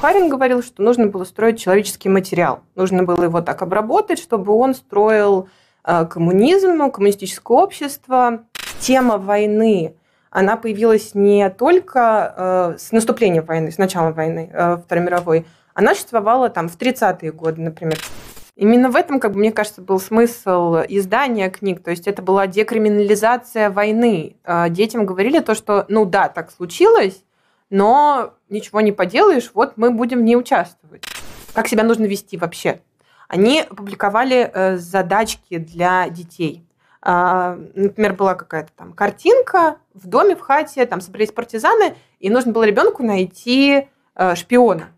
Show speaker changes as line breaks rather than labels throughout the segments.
Бухарин говорил, что нужно было строить человеческий материал. Нужно было его так обработать, чтобы он строил э, коммунизм, коммунистическое общество. Тема войны она появилась не только э, с наступлением войны, с началом войны э, Второй мировой, она существовала там в 30-е годы, например. Именно в этом, как бы, мне кажется, был смысл издания книг. То есть это была декриминализация войны. Детям говорили то, что, ну да, так случилось, но ничего не поделаешь, вот мы будем не участвовать. Как себя нужно вести вообще? Они публиковали э, задачки для детей. А, например, была какая-то там картинка в доме, в хате, там собрались партизаны, и нужно было ребенку найти э, шпиона.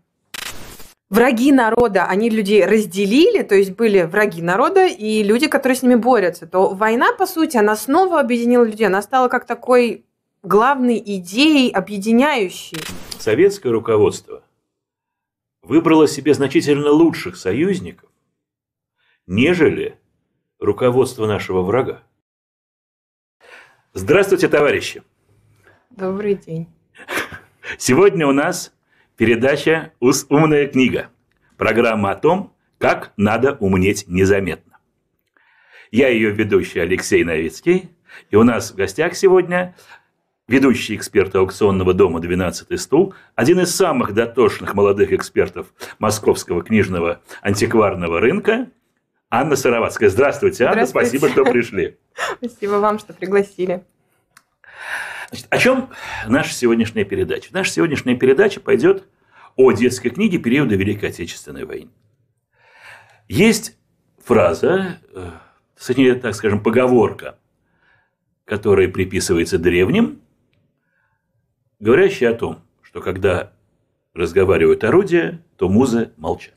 Враги народа, они людей разделили, то есть были враги народа и люди, которые с ними борются, то война, по сути, она снова объединила людей, она стала как такой главной идеей, объединяющей.
Советское руководство выбрало себе значительно лучших союзников, нежели руководство нашего врага. Здравствуйте, товарищи!
Добрый день.
Сегодня у нас передача «Умная книга». Программа о том, как надо умнеть незаметно. Я ее ведущий Алексей Новицкий, и у нас в гостях сегодня ведущий эксперт аукционного дома «12 стул», один из самых дотошных молодых экспертов московского книжного антикварного рынка, Анна Сыроватская. Здравствуйте, Анна, Здравствуйте. спасибо, что пришли.
Спасибо вам, что пригласили.
Значит, о чем наша сегодняшняя передача? Наша сегодняшняя передача пойдет о детской книге периода Великой Отечественной войны. Есть фраза, э, точнее, так скажем, поговорка, которая приписывается древним, говорящий о том, что когда разговаривают орудия, то музы молчат.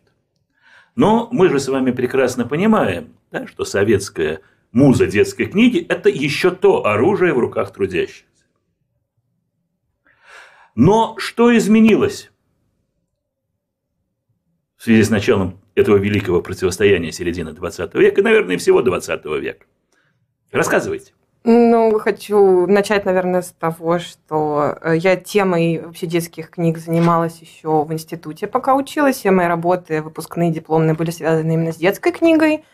Но мы же с вами прекрасно понимаем, да, что советская муза детской книги – это еще то оружие в руках трудящихся. Но что изменилось в связи с началом этого великого противостояния середины 20 века, наверное, всего 20 века? Рассказывайте.
Ну, хочу начать, наверное, с того, что э, я темой вообще детских книг занималась еще в институте, пока училась. Все мои работы, выпускные, дипломные были связаны именно с детской книгой.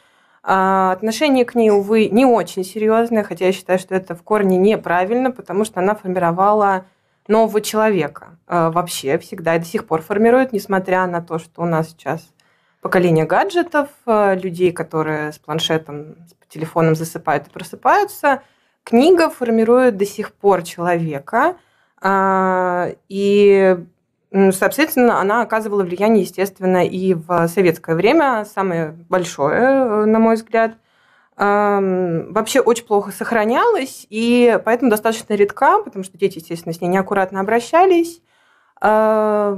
А отношение к ней, увы, не очень серьезное, хотя я считаю, что это в корне неправильно, потому что она формировала нового человека э, вообще всегда и до сих пор формирует, несмотря на то, что у нас сейчас поколение гаджетов, э, людей, которые с планшетом, с телефоном засыпают и просыпаются – Книга формирует до сих пор человека, а, и, соответственно, она оказывала влияние, естественно, и в советское время, самое большое, э, на мой взгляд – вообще очень плохо сохранялась, и поэтому достаточно редка, потому что дети, естественно, с ней неаккуратно обращались. А,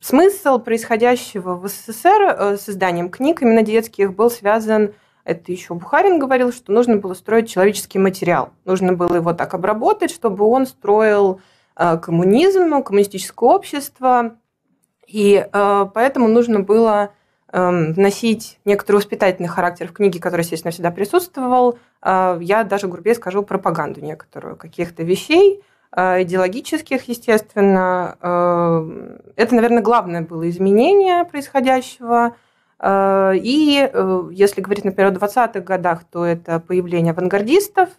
смысл происходящего в СССР э, с созданием книг именно детских был связан это еще Бухарин говорил, что нужно было строить человеческий материал. Нужно было его так обработать, чтобы он строил э, коммунизм, коммунистическое общество. И э, поэтому нужно было эм, вносить некоторый воспитательный характер в книги, который, естественно, всегда присутствовал. Э, я даже грубее скажу пропаганду некоторую каких-то вещей, идеологических, естественно. Эм, это, наверное, главное было изменение происходящего – Э, и э, если говорить, например, о 20-х годах, то это появление авангардистов,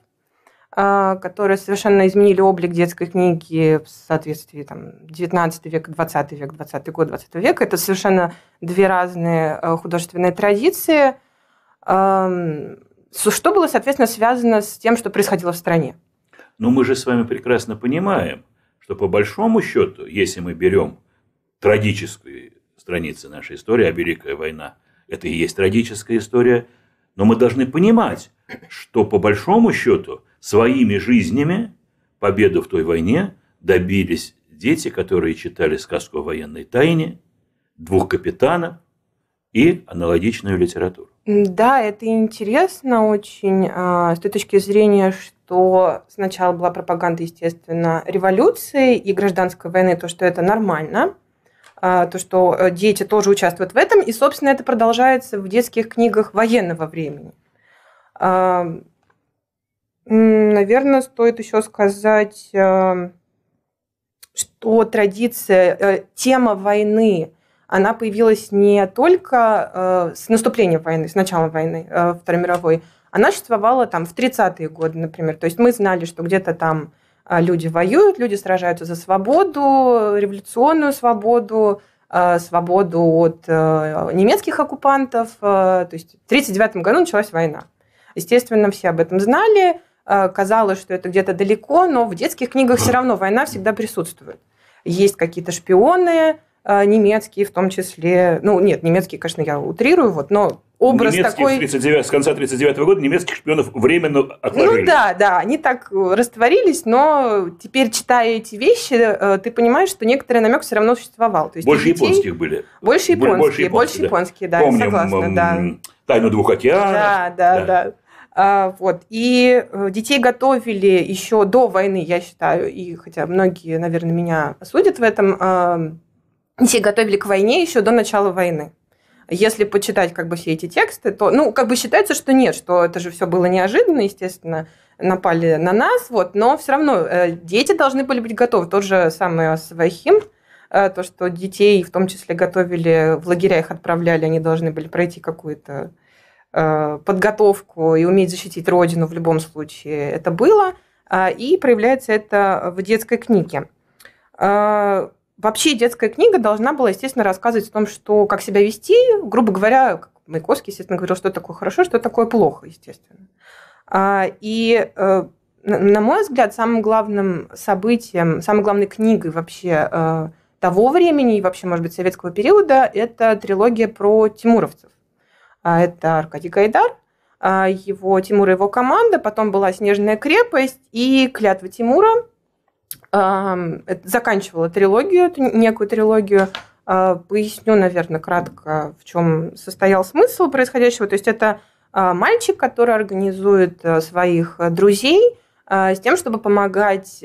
э, которые совершенно изменили облик детской книги в соответствии там, 19 век, 20 век, 20 год, 20 век. Это совершенно две разные художественные традиции, эм, что было, соответственно, связано с тем, что происходило в стране.
Ну, мы же с вами прекрасно понимаем, что по большому счету, если мы берем трагическую страницы нашей истории, а Великая война – это и есть трагическая история. Но мы должны понимать, что по большому счету своими жизнями победу в той войне добились дети, которые читали сказку о военной тайне, двух капитанов и аналогичную литературу.
Да, это интересно очень а, с той точки зрения, что сначала была пропаганда, естественно, революции и гражданской войны, то, что это нормально. А, то, что э, дети тоже участвуют в этом, и, собственно, это продолжается в детских книгах военного времени. Наверное, стоит еще сказать, что традиция, э, тема войны, она появилась не только э, с наступлением войны, с начала войны Второй мировой, она существовала там в 30-е годы, например. То есть мы знали, что где-то там а, люди воюют, люди сражаются за свободу, революционную свободу, а, свободу от э, немецких оккупантов. Э, то есть в 1939 году началась война. Естественно, все об этом знали. Э, казалось, что это где-то далеко, но в детских книгах все равно война всегда присутствует. Есть какие-то шпионы немецкие в том числе. Ну, нет, немецкие, конечно, я утрирую, вот, но образ немецких такой...
39, с конца 39 года немецких шпионов временно отложили. Ну да,
да, они так э, растворились, но теперь, читая эти вещи, э, ты понимаешь, что некоторый намек все равно существовал. То есть больше детей... японских
были. Больше японские, больше японские, больше японские да, японские, да Помним, согласна, да. «Тайну двух океанов». Да, да, да. да.
А, вот. И э, детей готовили еще до войны, я считаю, и хотя многие, наверное, меня осудят в этом, а, детей готовили к войне еще до начала войны. Если почитать как бы все эти тексты, то, ну, как бы считается, что нет, что это же все было неожиданно, естественно, напали на нас, вот, но все равно э, дети должны были быть готовы. Тот же самый Свахим, э, то, что детей в том числе готовили, в лагеря их отправляли, они должны были пройти какую-то э, подготовку и уметь защитить родину в любом случае это было, а, и проявляется это в детской книге. А, Вообще детская книга должна была, естественно, рассказывать о том, что как себя вести, грубо говоря, как Маяковский, естественно, говорил, что такое хорошо, что такое плохо, естественно. А, и, э, на мой взгляд, самым главным событием, самой главной книгой вообще э, того времени и вообще, может быть, советского периода, это трилогия про тимуровцев. А, это Аркадий Гайдар, а, его Тимур и его команда, потом была «Снежная крепость» и «Клятва Тимура», заканчивала трилогию, некую трилогию. А, поясню, наверное, кратко, в чем состоял смысл происходящего. То есть это а, мальчик, который организует э, своих э, друзей а, с тем, чтобы помогать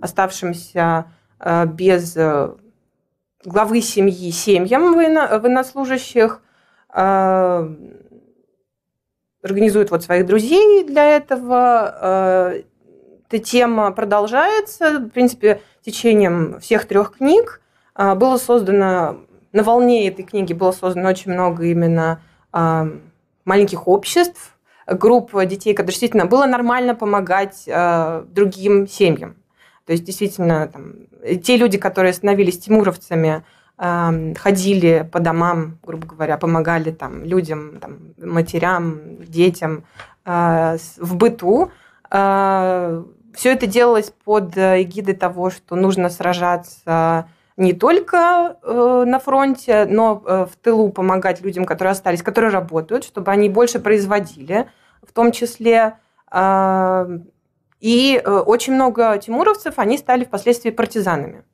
оставшимся э, без главы семьи семьям военнослужащих, организует вот своих друзей для этого, эта тема продолжается, в принципе, течением всех трех книг. А, было создано, на волне этой книги было создано очень много именно а, маленьких обществ, групп детей, которые действительно было нормально помогать а, другим семьям. То есть действительно там, те люди, которые становились тимуровцами, ходили по домам, грубо говоря, помогали там, людям, там, матерям, детям в быту. Все это делалось под э, эгидой того, что нужно сражаться не только э, на фронте, но э, в тылу помогать людям, которые остались, которые работают, чтобы они больше производили, в том числе. А, э, и очень много тимуровцев, они стали впоследствии партизанами.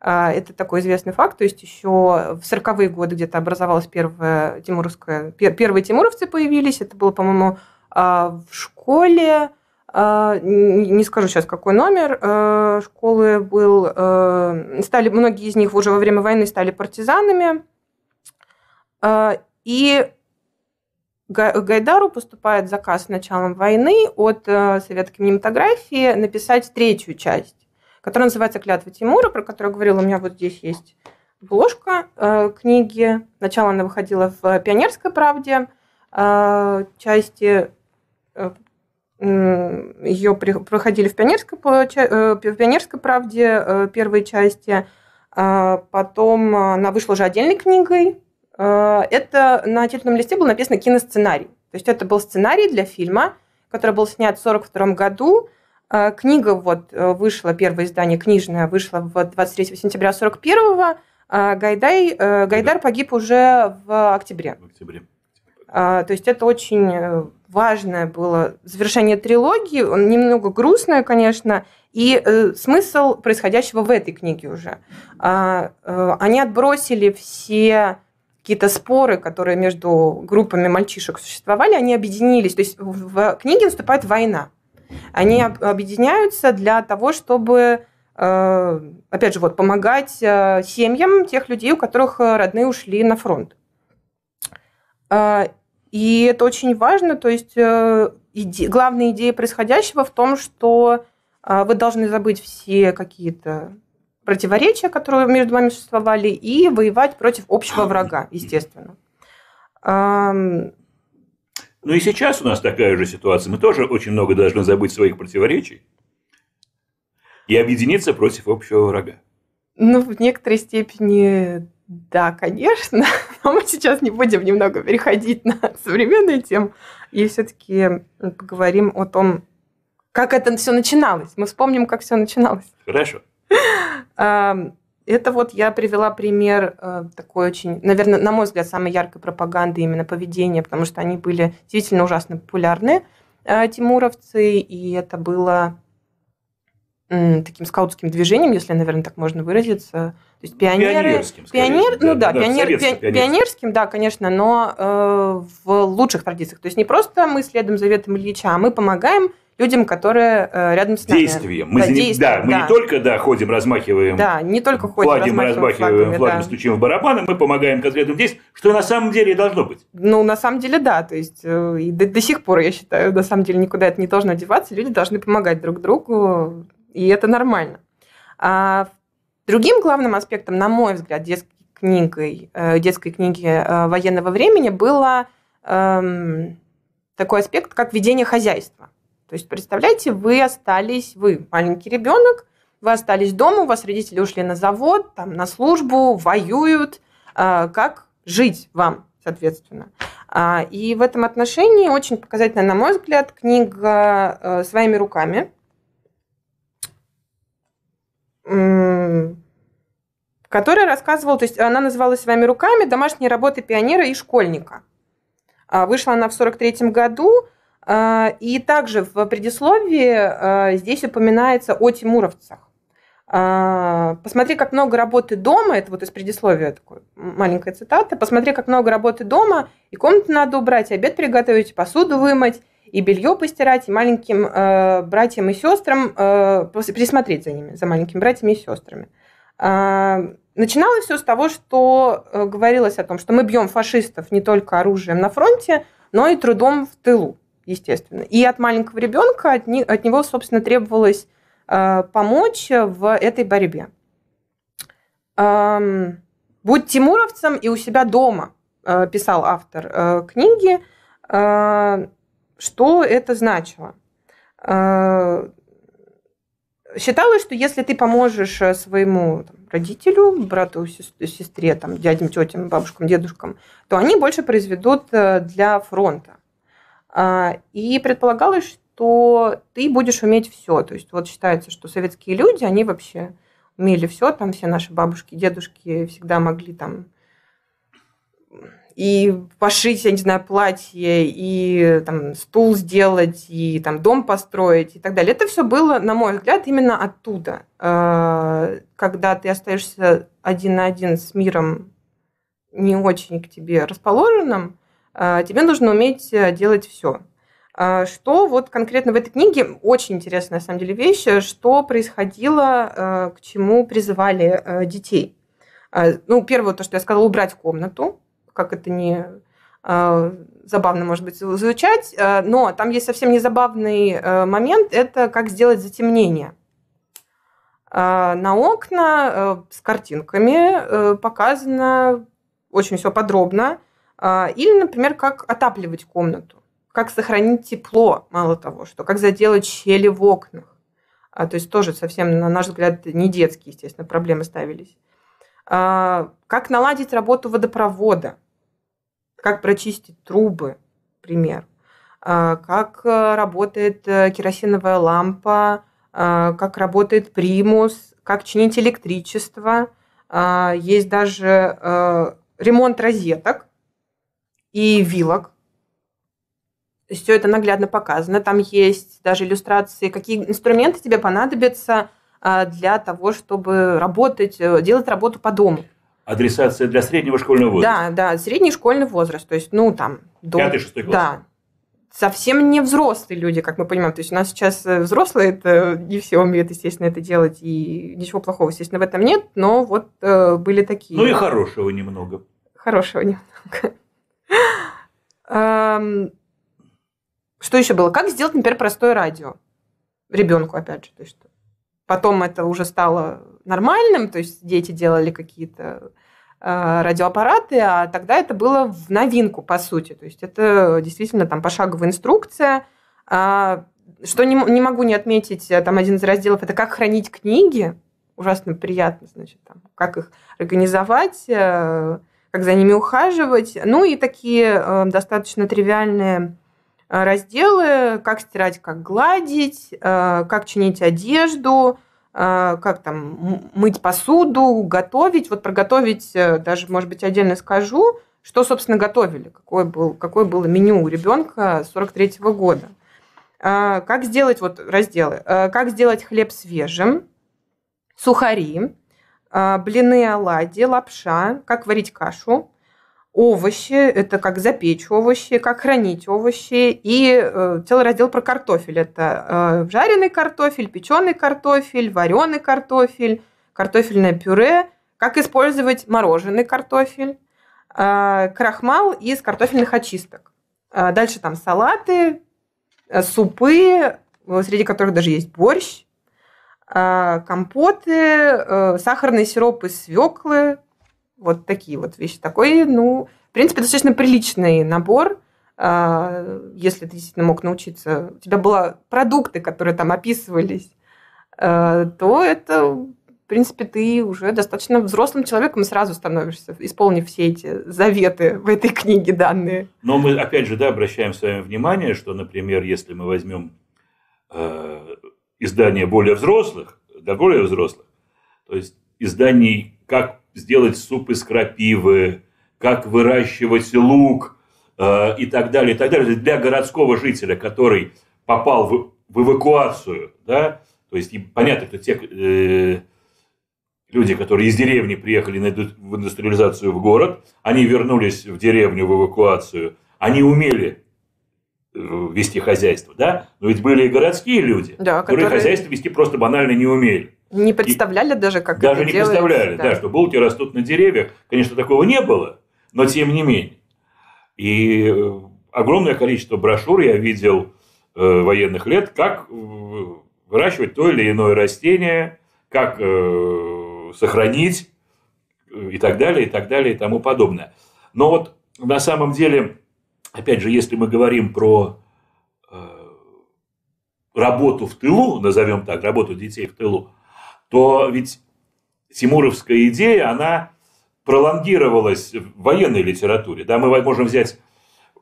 А, это такой известный факт. То есть еще в 40-е годы где-то образовалась первая тимуровская... Первые тимуровцы появились. Это было, по-моему, а, в школе а, не скажу сейчас какой номер э, школы был, э, стали многие из них уже во время войны стали партизанами, э, и Гайдару поступает заказ с началом войны от Совета кинематографии написать третью часть, которая называется «Клятва Тимура», про которую говорила, у меня вот здесь есть обложка книги. Сначала она выходила в «Пионерской правде», части ее проходили в пионерской, э, в пионерской правде э, первые части. А потом э, она вышла уже отдельной книгой. Это на титульном листе был написан киносценарий. То есть это был сценарий для фильма, который был снят в 1942 году. Книга вот вышла, первое издание книжное вышло в 23 сентября 1941 года. Гайдай, Гайдар погиб уже в октябре. В октябре. А, то есть это очень э, важное было завершение трилогии. Он немного грустное, конечно, и э, смысл происходящего в этой книге уже. А, э, они отбросили все какие-то споры, которые между группами мальчишек существовали, они объединились. То есть в, в книге наступает война. Они об, объединяются для того, чтобы, э, опять же, вот, помогать э, семьям тех людей, у которых э, родные ушли на фронт. А, и это очень важно. То есть э, иде... главная идея происходящего в том, что а, вы должны забыть все какие-то противоречия, которые между вами существовали, и воевать против общего врага, естественно.
Ну и сейчас у нас такая же ситуация. Мы тоже очень много должны забыть своих противоречий и объединиться против общего врага.
Ну, в некоторой степени, да, конечно. Но мы сейчас не будем немного переходить на современные темы и все-таки поговорим о том, как это все начиналось. Мы вспомним, как все начиналось. Хорошо. Это вот я привела пример э, такой очень, наверное, на мой взгляд, самой яркой пропаганды именно поведения, потому что они были действительно ужасно популярны, э, тимуровцы, и это было таким скаутским движением, если, наверное, так можно выразиться – то есть пионеры, пионерским, пионер, да, ну да, да пионер, пионерским, пионерским, да, конечно, но э, в лучших традициях. То есть не просто мы следуем заветам Ильича, а мы помогаем людям, которые э, рядом с нами. Действием. Мы да, заним... действием, да, мы да. не только
да, ходим, размахиваем. Да,
не только ходим, флагим, размахиваем флагами, флагами да. стучим в барабаны,
мы помогаем конкретным действиям, что на самом деле должно быть.
Ну, на самом деле, да. То есть э, и до, до сих пор, я считаю, на самом деле никуда это не должно деваться. Люди должны помогать друг другу, и это нормально. А Другим главным аспектом, на мой взгляд, детской книгой, э, детской книги э, военного времени было эм, такой аспект, как ведение хозяйства. То есть, представляете, вы остались, вы маленький ребенок, вы остались дома, у вас родители ушли на завод, там, на службу, воюют. Э, как жить вам, соответственно? А, и в этом отношении очень показательна, на мой взгляд, книга э, «Своими руками», которая рассказывал, то есть она называлась «Своими руками. Домашние работы пионера и школьника». А, вышла она в 1943 году, а, и также в предисловии а, здесь упоминается о тимуровцах. Посмотри, как много работы дома, это вот из предисловия такой, маленькая цитата, посмотри, как много работы дома, и комнату надо убрать, и обед приготовить, и посуду вымыть, и белье постирать, и маленьким э, братьям и сестрам э, присмотреть за ними, за маленькими братьями и сестрами. Э, начиналось все с того, что э, говорилось о том, что мы бьем фашистов не только оружием на фронте, но и трудом в тылу, естественно. И от маленького ребенка от, не, от него, собственно, требовалось э, помочь в этой борьбе. Эм, Будь тимуровцем и у себя дома, э, писал автор э, книги. Э, что это значило? А, считалось, что если ты поможешь э, своему родителю, брату, сестре, там, дядям, тетям, бабушкам, дедушкам, то они больше произведут э, для фронта. А, и предполагалось, что ты будешь уметь все. То есть вот считается, что советские люди, они вообще умели все, там все наши бабушки, дедушки всегда могли там и пошить, я не знаю, платье, и там стул сделать, и там дом построить и так далее. Это все было, на мой взгляд, именно оттуда, а, когда ты остаешься один на один с миром не очень к тебе расположенным, а, тебе нужно уметь э, делать все. А, что вот конкретно в этой книге, очень интересная на самом деле вещь, э, что происходило, э, к чему призывали детей. Ну, первое, то, что я сказала, убрать комнату, как это не а, забавно, может быть, звучать, э, но там есть совсем незабавный э, момент, это как сделать затемнение. Э, на окна с картинками показано очень все подробно. Или, например, как отапливать комнату, как сохранить тепло, мало того, что как заделать щели в окнах. А, то есть тоже совсем, на наш взгляд, не детские, естественно, проблемы ставились. А, как наладить работу водопровода – как прочистить трубы, пример, а, как э, работает э, керосиновая лампа, а, как работает примус, как чинить электричество. А, есть даже э, ремонт розеток и вилок. Все это наглядно показано. Там есть даже иллюстрации, какие инструменты тебе понадобятся для того, чтобы работать, делать работу по дому.
Адресация для среднего школьного возраста.
Да, да, средний школьный возраст. То есть, ну, там... До... Пятый-шестой класс. Да, совсем не взрослые люди, как мы понимаем. То есть у нас сейчас э, взрослые, это не все умеют, естественно, это делать, и ничего плохого, естественно, в этом нет, но вот э, были такие. Ну и хорошего немного. Хорошего немного. Эм, что еще было? Как сделать, например, простое радио ребенку, опять же, то есть Потом это уже стало нормальным, то есть дети делали какие-то э, радиоаппараты, а тогда это было в новинку, по сути. То есть это действительно там пошаговая инструкция. А, что не, не могу не отметить, э, там один из разделов – это как хранить книги. Ужасно приятно, значит, там, как их организовать, э, как за ними ухаживать. Ну и такие достаточно тривиальные разделы, как стирать, как гладить, как чинить одежду – а, как там, мыть посуду, готовить. Вот проготовить, э, даже, может быть, отдельно скажу, что, собственно, готовили, какое, был, какое было меню у ребенка 43 -го года. А, как сделать, вот разделы, а, как сделать хлеб свежим, сухари, блины, оладьи, лапша, как варить кашу, овощи, это как запечь овощи, как хранить овощи, и э, целый раздел про картофель. Это э, жареный картофель, печеный картофель, вареный картофель, картофельное пюре, как использовать мороженый картофель, э, крахмал из картофельных очисток. Э, дальше там салаты, э, супы, среди которых даже есть борщ, э, компоты, э, сахарный сироп из свеклы, вот такие вот вещи. Такой, ну, в принципе, достаточно приличный набор, а, если ты действительно мог научиться. У тебя были продукты, которые там описывались, а, то это, в принципе, ты уже достаточно взрослым человеком сразу становишься, исполнив все эти заветы в этой книге данные.
Но мы, опять же, да, обращаем с вами внимание, что, например, если мы возьмем а, издание более взрослых, да более взрослых, то есть изданий как сделать суп из крапивы, как выращивать лук э, и так далее, и так далее. Для городского жителя, который попал в, в эвакуацию, да, то есть понятно, что те э, люди, которые из деревни приехали на, в индустриализацию в город, они вернулись в деревню в эвакуацию, они умели э, вести хозяйство, да? Но ведь были и городские люди, да, которые, которые хозяйство вести просто банально не умели.
Не представляли и даже, как даже это Даже не делается, представляли, да. да, что
булки растут на деревьях. Конечно, такого не было, но тем не менее. И э, огромное количество брошюр я видел э, военных лет, как э, выращивать то или иное растение, как э, сохранить э, и так далее, и так далее, и тому подобное. Но вот на самом деле, опять же, если мы говорим про э, работу в тылу, назовем так, работу детей в тылу, то ведь тимуровская идея, она пролонгировалась в военной литературе. Да, мы можем взять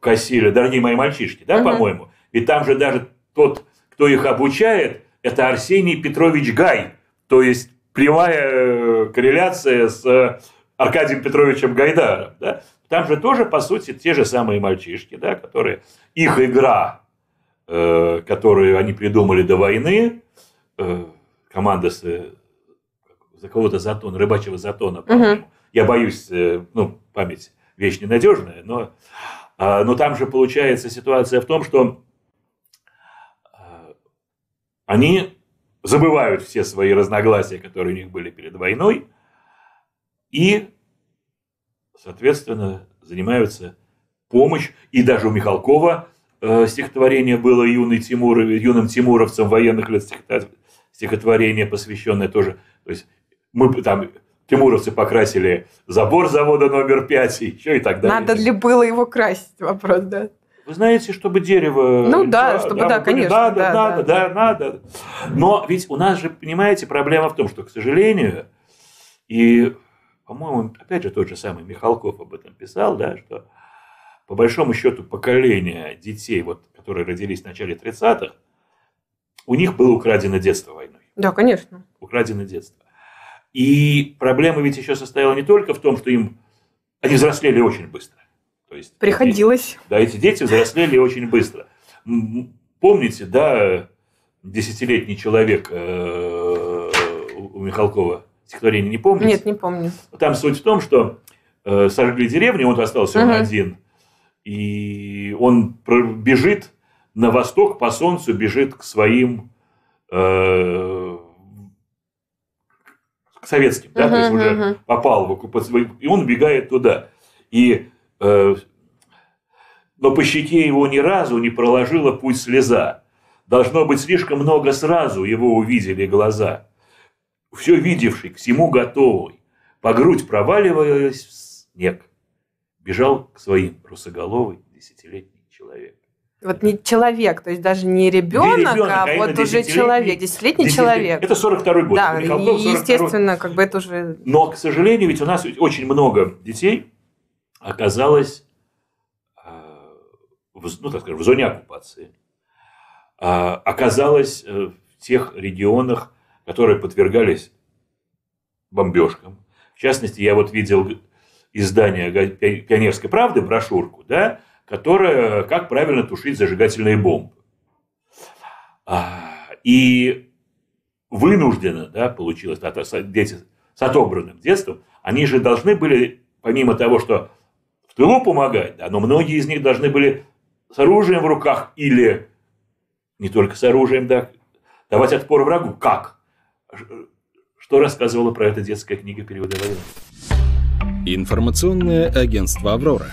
Кассиля, дорогие мои мальчишки, да, uh по-моему. и там же даже тот, кто их обучает, это Арсений Петрович Гай. То есть прямая э, корреляция с э, Аркадием Петровичем Гайдаром. Да? Там же тоже, по сути, те же самые мальчишки, да, которые их игра, э, которую они придумали до войны, э, команда с, э, за кого-то Затон, рыбачего Затона, по-моему. Угу. Я боюсь, э, ну, память вещь ненадежная, но, а, но там же получается ситуация в том, что а, они забывают все свои разногласия, которые у них были перед войной, и, соответственно, занимаются помощь. И даже у Михалкова э, стихотворение было юный Тимур, юным тимуровцем военных лет стихотворение, посвященное тоже. То есть мы там тимуровцы покрасили забор завода номер 5 и еще и так далее. Надо ли было его красить, вопрос, да? Вы знаете, чтобы дерево... Ну да, да чтобы, да, да конечно. да, да, да, да, да, надо. Но ведь у нас же, понимаете, проблема в том, что, к сожалению, и, по-моему, опять же тот же самый Михалков об этом писал, да, что по большому счету поколение детей, вот, которые родились в начале 30-х, у них было украдено детство войной.
Да, конечно.
Украдено детство. И проблема ведь еще состояла не только в том, что им они взрослели очень быстро. То есть, Приходилось. Эти, да, эти дети взрослели очень быстро. Помните, да, десятилетний человек э, у Михалкова стихотворение, не помните? Нет, не помню. Там суть в том, что э, сожгли деревню, он остался угу. он один, и он бежит, на восток по солнцу бежит к своим э, к советским, да, uh-huh, то есть уже uh-huh. попал в оккупацию, и он убегает туда. И, э, но по щеке его ни разу не проложила путь слеза. Должно быть, слишком много сразу его увидели глаза. Все видевший, к всему готовый, по грудь проваливаясь в снег, бежал к своим русоголовый десятилетний человек.
Вот не человек, то есть даже не ребенок, не ребенок а, а вот уже человек, десятилетний человек.
Это 42-й год. Да, Михалков, 42 естественно,
как бы это уже...
Но, к сожалению, ведь у нас очень много детей оказалось а, ну, так скажем, в зоне оккупации, а, оказалось э, в тех регионах, которые подвергались бомбежкам. В частности, я вот видел издание «Пионерской правды», брошюрку, да, которая «Как правильно тушить зажигательные бомбы». А, и вынужденно, да, получилось, дети с отобранным детством, они же должны были, помимо того, что в тылу помогать, да, но многие из них должны были с оружием в руках или не только с оружием, да, давать отпор врагу. Как? Что рассказывала про это детская книга перевода Информационное агентство «Аврора»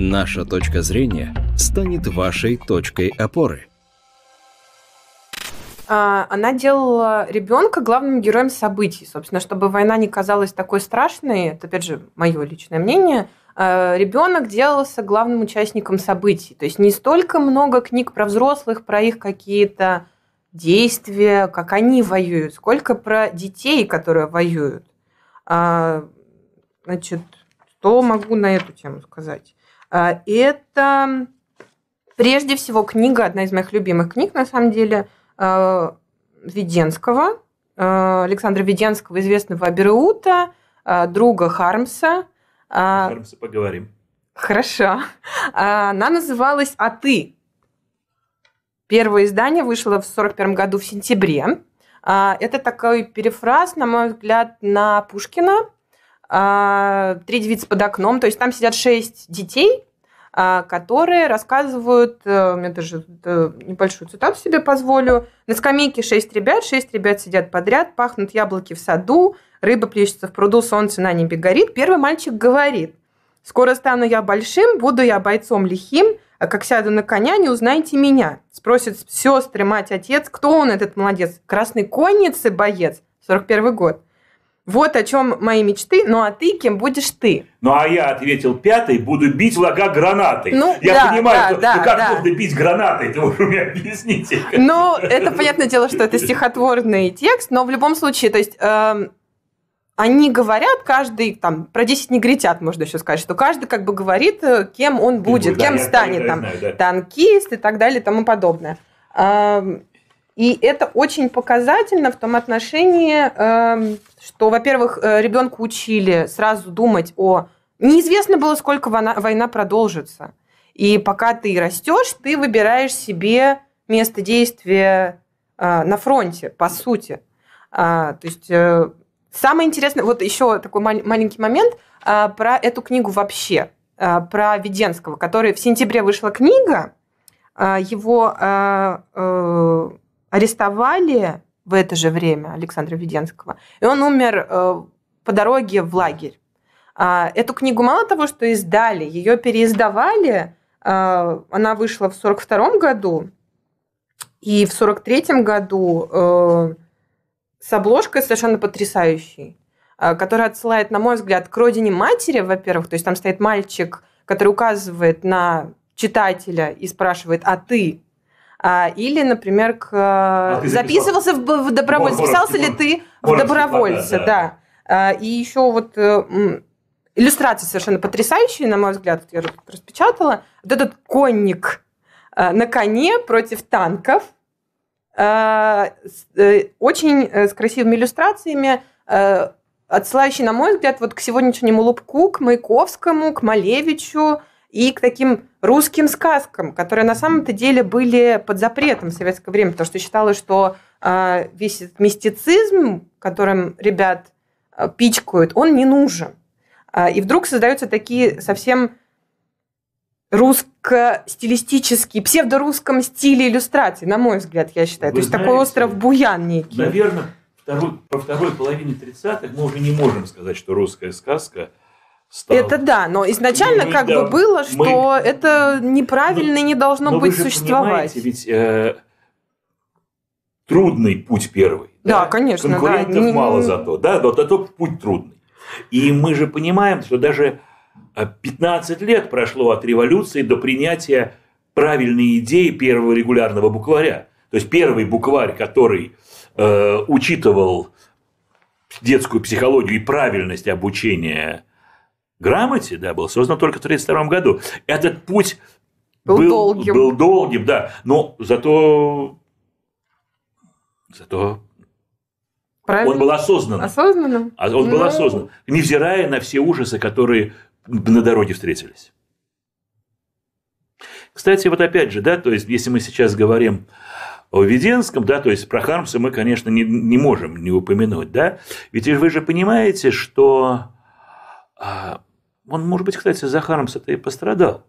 Наша точка зрения станет вашей точкой опоры.
А, она делала ребенка главным героем событий, собственно, чтобы война не казалась такой страшной, это опять же мое личное мнение, а, ребенок делался главным участником событий. То есть не столько много книг про взрослых, про их какие-то действия, как они воюют, сколько про детей, которые воюют. А, значит, что могу на эту тему сказать? А, это прежде всего книга, одна из моих любимых книг, на самом деле, а, Веденского, а, Александра Веденского, известного Аберута, друга Хармса. О Хармсе поговорим. Хорошо. Она называлась «А ты?». Первое издание вышло в 1941 году в сентябре. Это такой перефраз, на мой взгляд, на Пушкина – а, «Три девицы под окном». То есть там сидят шесть детей, а, которые рассказывают, э, я даже э, небольшую цитату себе позволю, на скамейке шесть ребят, шесть ребят сидят подряд, пахнут яблоки в саду, рыба плещется в пруду, солнце на небе горит. Первый мальчик говорит, «Скоро стану я большим, буду я бойцом лихим, а как сяду на коня, не узнаете меня». Спросит сестры, мать, отец, кто он, этот молодец? Красный конницы боец, 41 год. Вот о чем мои мечты. Ну а ты кем будешь ты?
Ну а я ответил пятый, буду бить врага гранатой. Ну, я да, понимаю, да, что, да, ну, как да. бить гранатой, это вы мне объясните. Ну, это понятное
дело, что это стихотворный текст, но в любом случае, то есть... Э, они говорят, каждый там про 10 негритят, можно еще сказать, что каждый как бы говорит, э, кем он будет, будет кем да, станет, я, я, я, там, знаю, да. танкист и так далее и тому подобное. Эм, и это очень показательно в том отношении, эм, что, во-первых, э, ребенку учили сразу думать о... Неизвестно было, сколько война продолжится. И пока ты растешь, ты выбираешь себе место действия э, на фронте, по сути. А, то есть э, самое интересное, вот еще такой маленький момент про эту книгу вообще, про Веденского, который в сентябре вышла книга, его арестовали в это же время Александра Веденского, и он умер э, по дороге в лагерь. А, эту книгу мало того, что издали, ее переиздавали, а, она вышла в 1942 году, и в 1943 году э, с обложкой совершенно потрясающей, а, которая отсылает, на мой взгляд, к родине матери, во-первых, то есть там стоит мальчик, который указывает на читателя и спрашивает, а ты а, или, например, к... а э, записывался в, в добровольце. Записался ли ты в добровольце, да. да. А, и еще вот э, иллюстрации совершенно потрясающие, на мой взгляд, я распечатала. Вот этот конник э, на коне против танков, очень с красивыми иллюстрациями, отсылающий, на мой взгляд, вот к сегодняшнему Лубку, к Маяковскому, к Малевичу, и к таким русским сказкам, которые на самом-то деле были под запретом в советское время, потому что считалось, что а, весь этот мистицизм, которым ребят а, пичкают, он не нужен. А, и вдруг создаются такие совсем русско-стилистические, псевдорусском стиле иллюстрации, на мой взгляд, я считаю. Вы То есть знаете, такой остров Буян некий. Наверное,
второй, по второй половине 30-х мы уже не можем сказать, что русская сказка
стал. Это да, но изначально мы, как да, бы было, что мы... это неправильно и ну, не должно но быть вы же существовать.
Ведь э, трудный путь первый. Да, да? конечно. Конкурентов да. Ну, мало ну, зато, да, но зато путь трудный. И мы же понимаем, что даже 15 э, лет прошло от революции до принятия правильной идеи первого регулярного букваря. То есть первый букварь, который э, учитывал детскую психологию и правильность обучения грамоте, да, был создан только в 1932 году. Этот путь был, был долгим. Был долгим, да. Но зато, зато Правильно. он был осознан.
Осознанным? А он ну... был осознан,
невзирая на все ужасы, которые на дороге встретились. Кстати, вот опять же, да, то есть, если мы сейчас говорим о Веденском, да, то есть про Хармса мы, конечно, не, не можем не упомянуть, да, ведь вы же понимаете, что а, он, может быть, кстати, за Хармса-то и пострадал.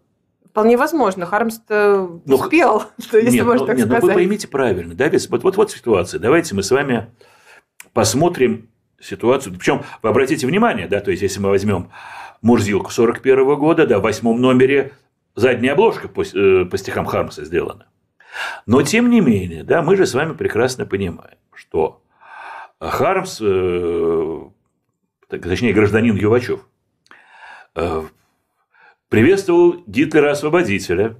Вполне возможно, Хармс-то ну, успел, но, если нет, можно но, ну, так нет, ну, сказать. Но вы поймите
правильно, да, ведь вот, вот, вот ситуация. Давайте мы с вами посмотрим ситуацию. Причем, вы обратите внимание, да, то есть, если мы возьмем Мурзилку 41 года, да, в восьмом номере задняя обложка по, э, по стихам Хармса сделана. Но, тем не менее, да, мы же с вами прекрасно понимаем, что Хармс, э, точнее, гражданин Ювачев, Э, приветствовал Гитлера-освободителя.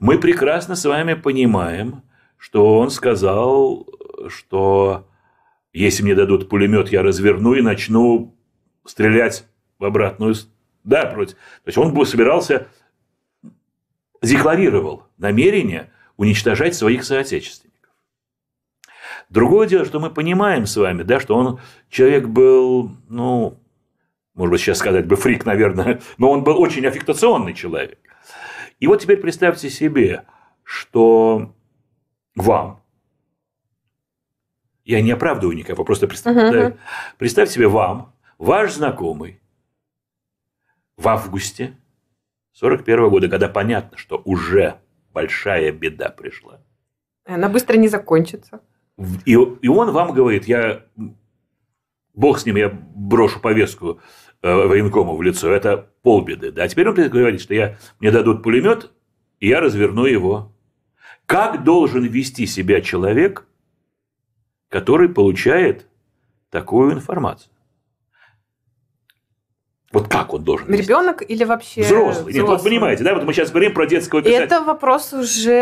Мы прекрасно с вами понимаем, что он сказал, что если мне дадут пулемет, я разверну и начну стрелять в обратную... Да, против. То есть он собирался, декларировал намерение уничтожать своих соотечественников. Другое дело, что мы понимаем с вами, да, что он человек был, ну, может быть, сейчас сказать бы фрик, наверное, но он был очень аффектационный человек. И вот теперь представьте себе, что вам, я не оправдываю никого, просто представьте, uh-huh. да, представь себе вам, ваш знакомый в августе 41 года, когда понятно, что уже большая беда пришла.
Она быстро не закончится.
И, и он вам говорит, я Бог с ним, я брошу повестку э, военкому в лицо. Это полбеды. Да? А теперь он говорит, что я, мне дадут пулемет, и я разверну его. Как должен вести себя человек, который получает такую информацию? Вот как он должен
вести? Ребенок или вообще взрослый? взрослый? Нет, вот понимаете,
да? Вот мы сейчас говорим про детского писателя. Это
вопрос уже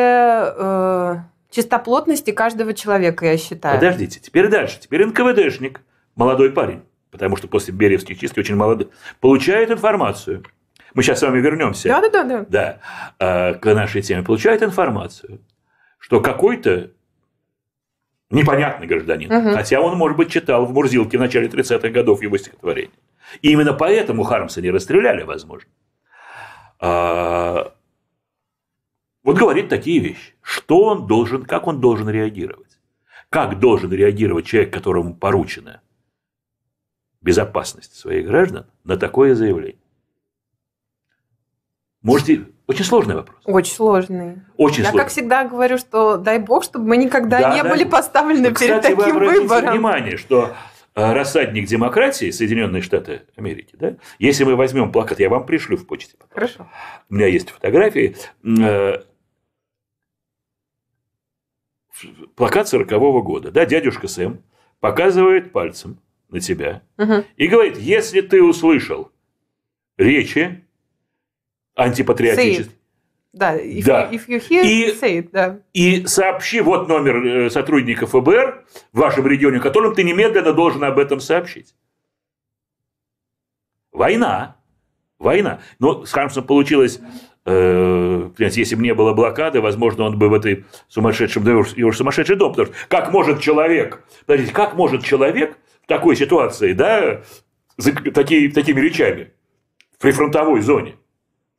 э, чистоплотности каждого человека, я считаю. Подождите,
теперь дальше. Теперь НКВДшник – молодой парень, потому что после Беревских чистки очень молодой, получает информацию. Мы сейчас с вами вернемся. Да, да, да, да. Да, к нашей теме. Получает информацию, что какой-то непонятный гражданин, угу. хотя он, может быть, читал в Мурзилке в начале 30-х годов его стихотворение. И именно поэтому Хармса не расстреляли, возможно. А, вот говорит такие вещи. Что он должен, как он должен реагировать? Как должен реагировать человек, которому поручено – безопасность своих граждан на такое заявление? Можете... Очень сложный вопрос.
Очень сложный. Очень Я, сложный. как всегда, говорю, что дай бог, чтобы мы никогда да, не да. были поставлены Кстати, перед таким вы выбором.
внимание, что э, рассадник демократии Соединенные Штаты Америки, да? если мы возьмем плакат, я вам пришлю в почте. Потом. Хорошо. У меня есть фотографии. Э, плакат 40 -го года. Да, дядюшка Сэм показывает пальцем на тебя угу. и говорит, если ты услышал речи антипатриотические,
да, if, да. You, if you hear, и, say it, да.
И сообщи вот номер э, сотрудника ФБР в вашем регионе, которым ты немедленно должен об этом сообщить. Война. Война. Но с Хармсом получилось, э, если бы не было блокады, возможно, он бы в этой сумасшедшем, да, его сумасшедший дом, потому что как может человек, подождите, как может человек такой ситуации, да, такие, такими речами в прифронтовой зоне.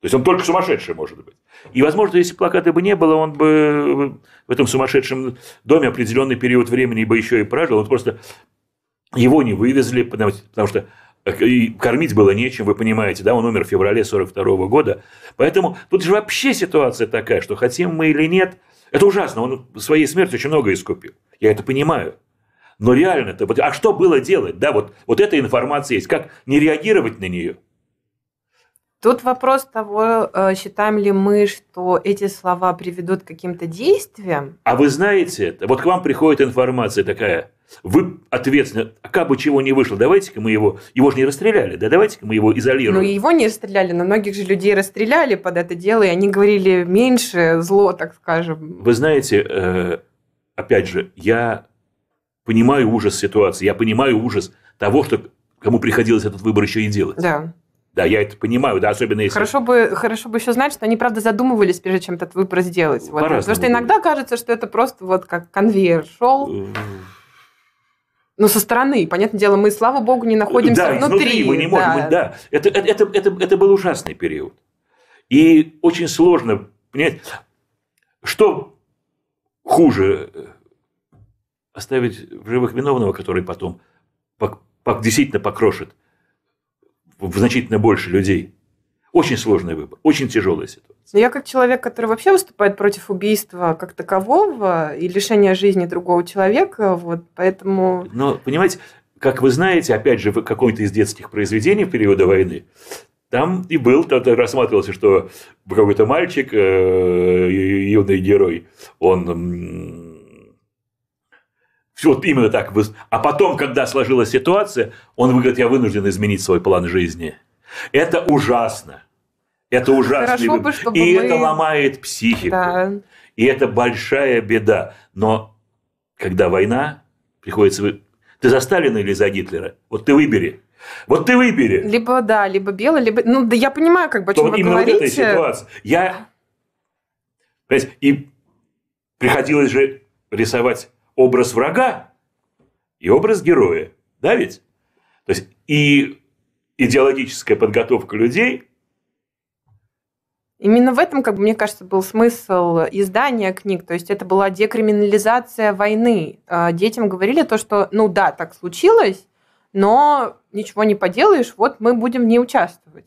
То есть он только сумасшедший может быть. И, возможно, если плаката бы не было, он бы в этом сумасшедшем доме определенный период времени бы еще и прожил. Он просто его не вывезли, потому, что э, кормить было нечем, вы понимаете, да, он умер в феврале 42 -го года. Поэтому тут же вообще ситуация такая, что хотим мы или нет, это ужасно, он своей смертью очень много искупил. Я это понимаю. Но реально это... А что было делать? Да, вот, вот эта информация есть. Как не реагировать на нее?
Тут вопрос того, э, считаем ли мы, что эти слова приведут к каким-то действиям.
А вы знаете это? Вот к вам приходит информация такая. Вы ответственны, «А как бы чего не вышло, давайте-ка мы его, его же не расстреляли, да давайте-ка мы его изолируем. Ну,
его не расстреляли, но многих же людей расстреляли под это дело, и они говорили меньше зло, так скажем.
Вы знаете, э, опять же, я понимаю ужас ситуации, я понимаю ужас того, что кому приходилось этот выбор еще и делать. Да. Да, я это понимаю, да, особенно если... Хорошо
бы, хорошо бы еще знать, что они, правда, задумывались, прежде чем этот выбор сделать. Вот. Потому что иногда кажется, что это просто вот как конвейер шел. Э. Но ну, со стороны, понятное дело, мы, слава богу, не находимся да, внутри. мы не можем, да. Мы, да.
Это, это, это, это был ужасный период. И очень сложно понять, что хуже э, оставить в живых виновного, который потом действительно покрошит в значительно больше людей. Очень сложный выбор, очень тяжелая ситуация.
Но я как человек, который вообще выступает против убийства как такового и лишения жизни другого человека, вот поэтому...
Но, понимаете, как вы знаете, опять же, в каком-то из детских произведений периода войны, там и был, тогда рассматривался, что какой-то мальчик, э, юный герой, он вот именно так. А потом, когда сложилась ситуация, он говорит, я вынужден изменить свой план жизни. Это ужасно. Это ужасно. бы, и мы... это ломает психику. Да. И это большая беда. Но когда война, приходится... Ты за Сталина или за Гитлера? Вот ты выбери. Вот ты выбери.
Либо да, либо белый, либо... Ну, да я понимаю, как бы, о чем То вы именно говорите. Именно вот эта ситуация.
Я... Понимаете, и приходилось же рисовать образ врага и образ героя. Да ведь? То есть и идеологическая подготовка людей
Именно в этом, как бы, мне кажется, был смысл издания книг. То есть это была декриминализация войны. А, детям говорили то, что, ну да, так случилось, но ничего не поделаешь, вот мы будем не участвовать.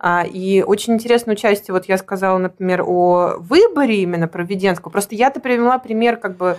А, и очень интересное участие, вот я сказала, например, о выборе именно Провиденского. Просто я-то привела пример как бы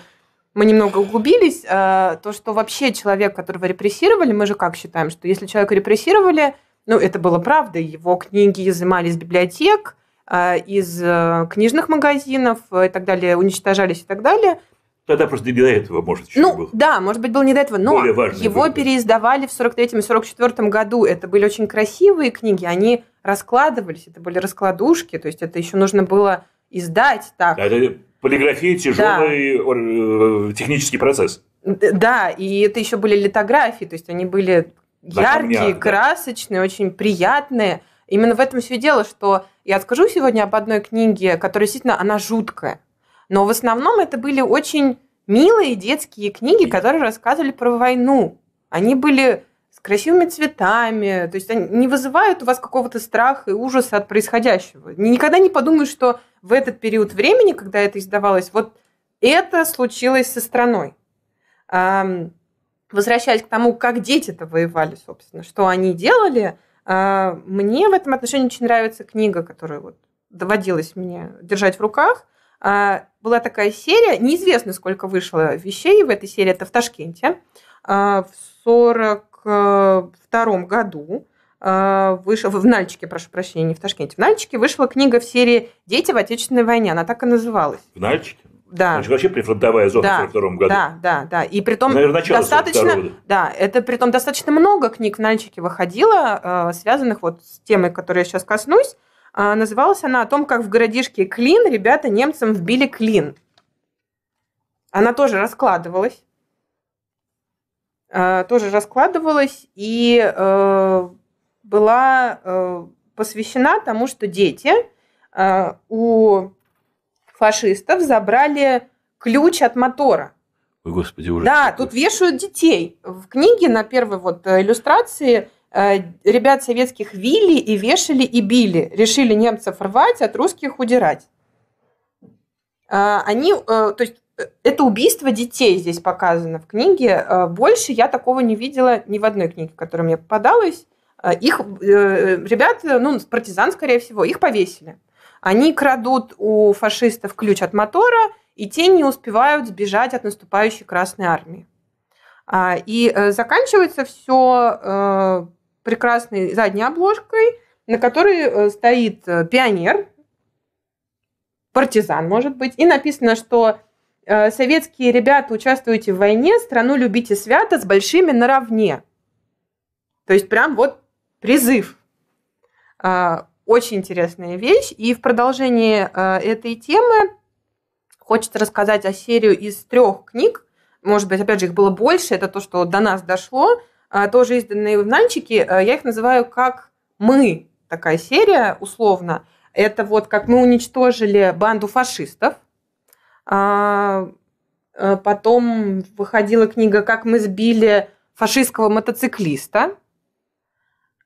мы немного углубились, э, то, что вообще человек, которого репрессировали, мы же как считаем, что если человека репрессировали, ну, это было правда, его книги изымали из библиотек, э, из э, книжных магазинов и так далее, уничтожались и так далее.
Тогда просто не до этого, может,
еще ну, было. Да, может быть, был не до этого, но его выбор. переиздавали в 43-44 году. Это были очень красивые книги, они раскладывались, это были раскладушки, то есть это еще нужно было издать
так. Да, это полиграфия тяжелый да. Э, технический процесс.
Да, и это еще были литографии, то есть они были
да, яркие, меня,
красочные, да. очень приятные. Именно в этом все дело, что я скажу сегодня об одной книге, которая действительно, она жуткая. Но в основном это были очень милые детские книги, которые рассказывали про войну. Они были красивыми цветами. То есть они не вызывают у вас какого-то страха и ужаса от происходящего. Никогда не подумаю, что в этот период времени, когда это издавалось, вот это случилось со страной. Возвращаясь к тому, как дети-то воевали, собственно, что они делали, а, мне в этом отношении очень нравится книга, которую вот доводилось мне держать в руках. А, была такая серия, неизвестно, сколько вышло вещей в этой серии, это в Ташкенте а, в 40 1942 э, году э, вышла, в Нальчике, прошу прощения, не в Ташкенте, в Нальчике вышла книга в серии «Дети в Отечественной войне». Она так и называлась.
В Нальчике? Да. Это вообще прифронтовая зона да, в 1942 году. Да,
да, да. И при том Наверное, достаточно, да, это при том достаточно много книг в Нальчике выходило, э, связанных вот с темой, которой я сейчас коснусь. Называлась она о том, как в городишке Клин ребята немцам вбили клин. Она тоже раскладывалась. Э, тоже раскладывалась и э, была э, посвящена тому, что дети у фашистов забрали ключ от мотора.
Ой, господи, ужас.
Да, какой. тут вешают детей. В книге на первой вот иллюстрации ребят советских вили и вешали, и били. Решили немцев рвать, от русских удирать. Они, то есть это убийство детей здесь показано в книге. Э, больше я такого не видела ни в одной книге, которая мне попадалась. Э, их э, ребят, ну, партизан, скорее всего, их повесили. Они крадут у фашистов ключ от мотора, и те не успевают сбежать от наступающей Красной Армии. А, и заканчивается все прекрасной задней обложкой, на которой стоит пионер, партизан, может быть, и написано, что Э, советские ребята, участвуете в войне, страну любите свято с большими наравне. То есть прям вот призыв. Э, очень интересная вещь. И в продолжении э, этой темы хочется рассказать о серию из трех книг. Может быть, опять же, их было больше. Это то, что до нас дошло. Тоже изданные в Нальчике. Я их называю как «Мы». Такая серия, условно. Это вот как мы уничтожили банду фашистов – а, э, потом выходила книга «Как мы сбили фашистского мотоциклиста».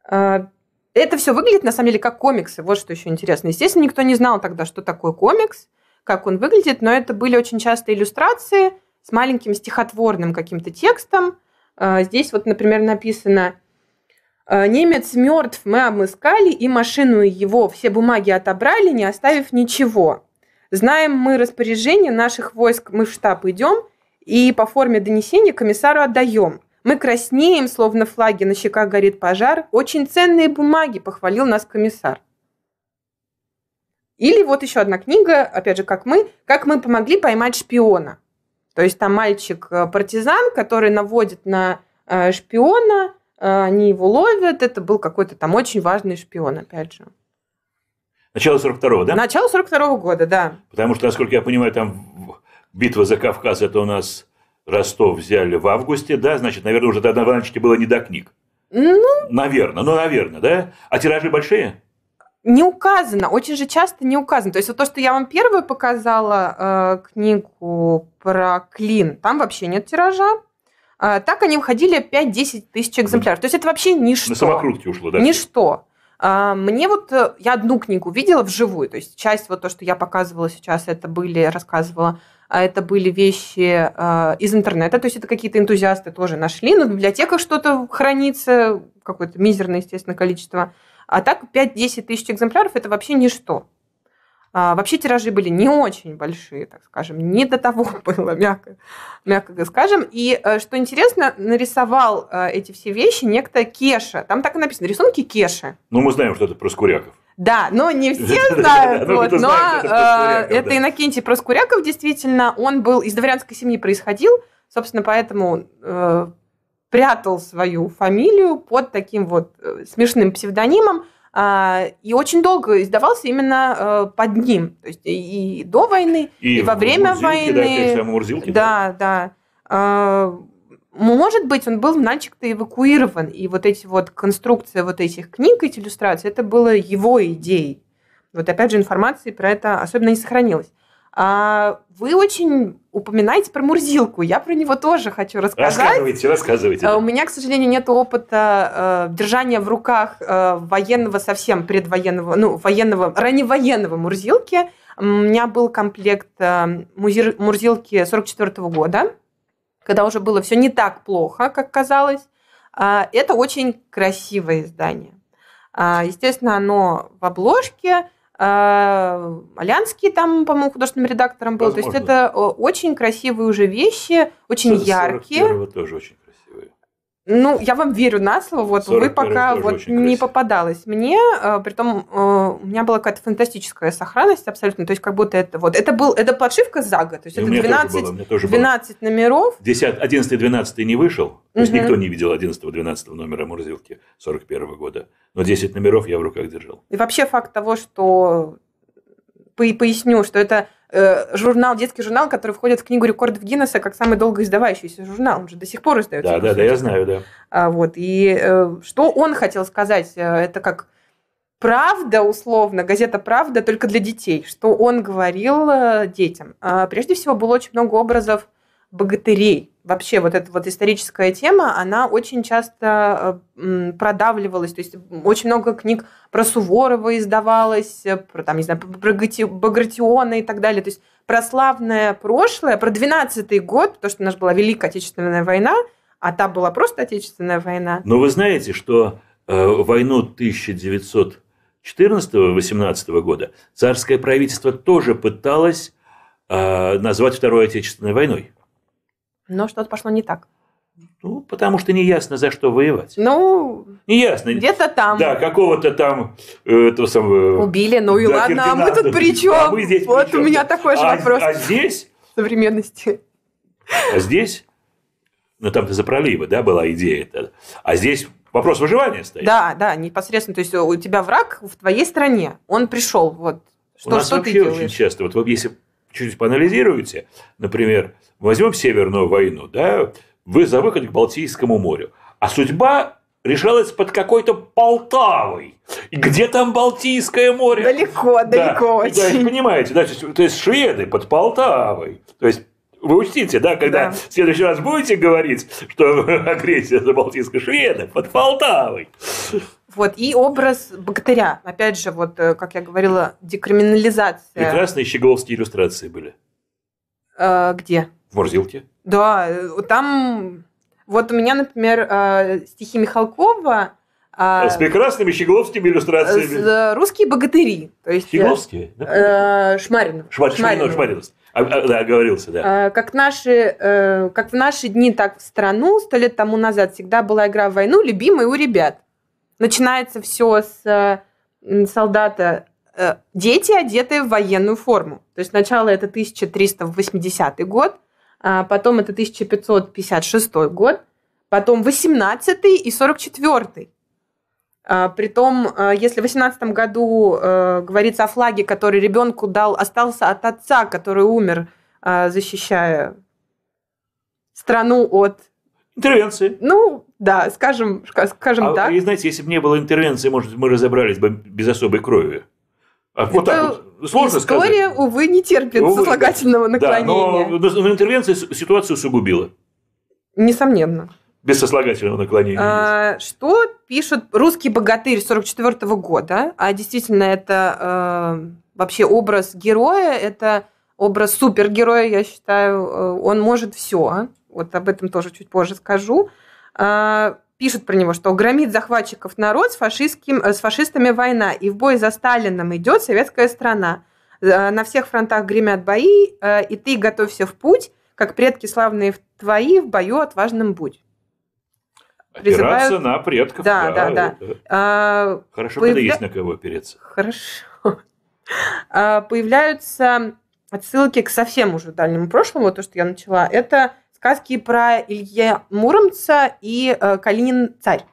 А, это все выглядит, на самом деле, как комиксы. Вот что еще интересно. Естественно, никто не знал тогда, что такое комикс, как он выглядит, но это были очень часто иллюстрации с маленьким стихотворным каким-то текстом. А, здесь вот, например, написано э, «Немец мертв, мы обыскали, и машину его все бумаги отобрали, не оставив ничего». Знаем мы распоряжение наших войск, мы в штаб идем и по форме донесения комиссару отдаем. Мы краснеем, словно флаги, на щеках горит пожар. Очень ценные бумаги, похвалил нас комиссар. Или вот еще одна книга, опять же, как мы, как мы помогли поймать шпиона. То есть там мальчик-партизан, э, который наводит на э, шпиона, э, они его ловят, это был какой-то там очень важный шпион, опять же.
Начало 42-го, да?
Начало 42-го года, да.
Потому что, насколько я понимаю, там битва за Кавказ, это у нас Ростов взяли в августе, да, значит, наверное, уже тогда в Анчике было не до книг. Ну, наверное, ну, наверное, да? А тиражи большие?
Не указано, очень же часто не указано. То есть вот то, что я вам первую показала э, книгу про клин, там вообще нет тиража. Э, так они выходили 5-10 тысяч экземпляров. То есть это вообще ничто. На самокрутке ушло, да? Ничто. А, мне вот, э, я одну книгу видела вживую, то есть часть вот то, что я показывала сейчас, это были, рассказывала, а это были вещи а, из интернета, то есть это какие-то энтузиасты тоже нашли, но ну, в библиотеках что-то хранится, какое-то мизерное, естественно, количество. А так 5-10 тысяч экземпляров – это вообще ничто. А, вообще тиражи были не очень большие, так скажем, не до того было, мягко, мягко скажем. И э, что интересно, нарисовал э, эти все вещи некто Кеша. Там так и написано, рисунки Кеша.
Ну, мы знаем, что это Проскуряков.
Да, но не все знают. Ну, вот, но это э, Иннокентий Проскуряков, действительно. Он был из дворянской семьи происходил. Собственно, поэтому прятал свою фамилию под таким вот смешным псевдонимом. А, и очень долго издавался именно э, под ним. То есть и до войны, и, и во время Мурзилке, войны. Да, Мурзилке, да, да. да. А, может быть, он был вначале-то эвакуирован, и вот эти вот конструкции вот этих книг, эти иллюстрации, это было его идеей. Вот опять же информации про это особенно не сохранилось. А Вы очень упоминаете про Мурзилку. Я про него тоже хочу рассказать. Рассказывайте,
рассказывайте. А, у
меня, к сожалению, нет опыта э, держания в руках э, военного, совсем предвоенного, ну, военного, раневоенного Мурзилки. У меня был комплект э, Мурзилки 44 года, когда уже было все не так плохо, как казалось. А, это очень красивое издание. А, естественно, оно в обложке, а, Алянский там, по-моему, художественным редактором был. Возможно. То есть это э, очень красивые уже вещи, очень яркие. тоже очень ну, я вам верю на слово, вот вы пока вот не красиво. попадалось мне, э, при том э, у меня была какая-то фантастическая сохранность абсолютно, то есть как будто это вот, это был, это подшивка за год, то есть и это 12, было, 12 было. номеров.
10, 11 12 не вышел, то угу. никто не видел 11-12 номера Мурзилки 41 года, но 10 номеров я в руках держал.
И вообще факт того, что поясню, что это Э, журнал, детский журнал, который входит в книгу рекордов Гиннесса как самый долго издавающийся журнал. Он же до сих пор издается. Да, да, да, я знаю, да. А, вот. И э, что он хотел сказать? Э, это как правда, условно, газета «Правда» только для детей, что он говорил э, детям. А, прежде всего, было очень много образов богатырей вообще вот эта вот историческая тема, она очень часто э, продавливалась. То есть очень много книг про Суворова издавалось, э, про, там, не знаю, про Багратиона и так далее. То есть про славное прошлое, про 12-й год, то, что у нас была Великая Отечественная война, а та была просто Отечественная война.
Но вы знаете, что э, войну 1914-18 года царское правительство тоже пыталось назвать Второй Отечественной войной.
Но что-то пошло не так.
Ну, потому что неясно, за что воевать.
Ну,
неясно. Где-то там. Да, какого-то там э, этого самого. Убили, ну и да, ладно, Фердинанда. а мы тут при чем? А мы здесь вот при у меня такой же а, вопрос. А здесь?
Современности.
А здесь? Ну, там-то за проливы, да, была идея. -то. А здесь вопрос выживания стоит.
Да, да, непосредственно. То есть у тебя враг в твоей стране, он пришел, вот. Что, у нас что вообще ты делаешь? очень
часто, вот если чуть чуть поанализируете, например, возьмем Северную войну, да, вы за выход к Балтийскому морю, а судьба решалась под какой-то Полтавой. И где там Балтийское море? Далеко, далеко да, очень. Да, понимаете, да, то есть шведы под Полтавой. То есть вы учтите, да, когда да. в следующий раз будете говорить, что агрессия за Балтийское, шведы под Полтавой.
Вот, и образ богатыря. Опять же, вот, э, как я говорила, декриминализация. Прекрасные
щеголовские иллюстрации были.
Э, где? В Морзилке. Да, э, там... Вот у меня, например, э, стихи Михалкова... Э, э с
прекрасными Щегловскими иллюстрациями.
С, русские богатыри. То есть, щеголовские? Да? Э, Шмаринов. Шмар, Шмаринов. Шмаринов.
А, а, да, оговорился,
да. Как, наши, как в наши дни, так в страну, сто лет тому назад всегда была игра в войну, любимая у ребят. Начинается все с э, солдата э, дети, одетые в военную форму. То есть сначала это 1380 а год, потом это 1556 год, потом 18 и 44. А притом, э, если в 18 году говорится о флаге, который ребенку дал, остался от отца, который
умер, защищая
страну от
Интервенции. Ну, да, скажем, скажем а, так. И знаете, если бы не было интервенции, может, мы разобрались бы без особой крови. А вот Это так вот. Сложно история,
сказать. увы, не терпит увы. сослагательного
наклонения. Да, но, но интервенция ситуацию усугубила.
Несомненно.
Без сослагательного наклонения. А,
что пишет русский богатырь 44 года? А действительно, это э, вообще образ героя, это образ супергероя, я считаю, э, он может все вот об этом тоже чуть позже скажу, а, пишет про него, что громит захватчиков народ с, фашистским, э, с фашистами война, и в бой за Сталином идет советская страна. Э, на всех фронтах гремят бои, э, и ты готовься в путь, как предки славные твои, в бою отважным будь.
Призывают... на предков. Да, да, да. да.
А, Хорошо, появля... когда есть на
кого опереться.
Хорошо. А, появляются отсылки к совсем уже дальнему прошлому, то, что я начала. Это сказки про Илья Муромца и э, Калинин Царь.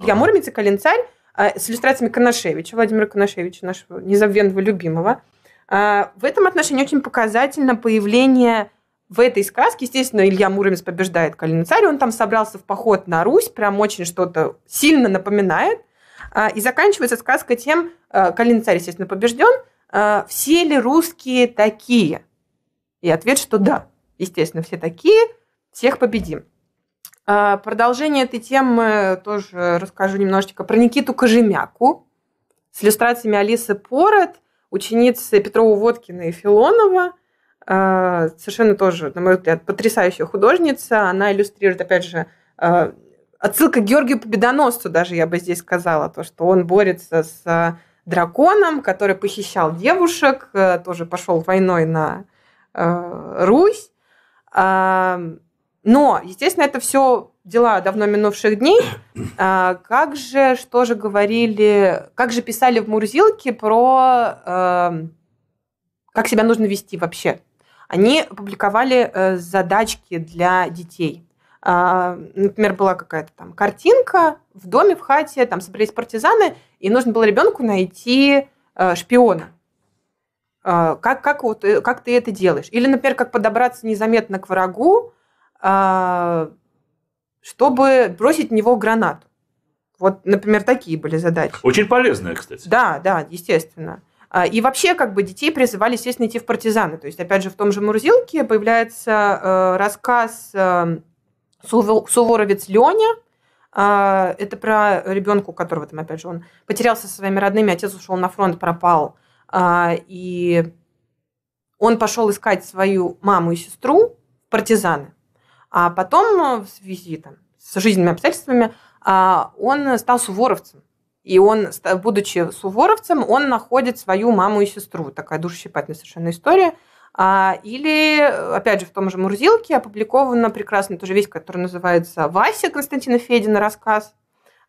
Илья Муромец и Калинин Царь э, с иллюстрациями Коношевича, Владимира Коношевича, нашего незабвенного любимого. Э, в этом отношении очень показательно появление в этой сказке, естественно, Илья Муромец побеждает Калинин Царь, он там собрался в поход на Русь, прям очень что-то сильно напоминает. Э, и заканчивается сказка тем, э, Калинин Царь, естественно, побежден, э, все ли русские такие? И ответ, что да. Естественно, все такие – всех победим. А, продолжение этой темы тоже расскажу немножечко про Никиту Кожемяку с иллюстрациями Алисы Пород, ученицы Петрова Водкина и Филонова. А, совершенно тоже, на мой взгляд, потрясающая художница. Она иллюстрирует, опять же, а, отсылка к Георгию Победоносцу даже, я бы здесь сказала, то, что он борется с драконом, который похищал девушек, тоже пошел войной на Русь. Но, естественно, это все дела давно минувших дней. А, как же, что же говорили, как же писали в Мурзилке про э, как себя нужно вести вообще? Они публиковали э, задачки для детей. А, например, была какая-то там картинка в доме, в хате, там собрались партизаны, и нужно было ребенку найти э, шпиона. А, как, как, вот, э, как ты это делаешь? Или, например, как подобраться незаметно к врагу, а, чтобы бросить в него гранату. Вот, например, такие были задачи.
Очень полезные, кстати.
Да, да, естественно. А, и вообще, как бы детей призывали, естественно, идти в партизаны. То есть, опять же, в том же Мурзилке появляется а, рассказ Суворовец Леня. Это про ребенка, у которого там, опять же, он потерялся со своими родными, отец ушел на фронт, пропал. И он пошел искать свою маму и сестру партизаны. А потом э, в связи там, с жизненными обстоятельствами а, он стал суворовцем. И он, будучи суворовцем, он находит свою маму и сестру. Такая душесчипательная совершенно история. А, или, э, опять же, в том же Мурзилке опубликована прекрасная тоже вещь, которая называется «Вася» Константина Федина рассказ.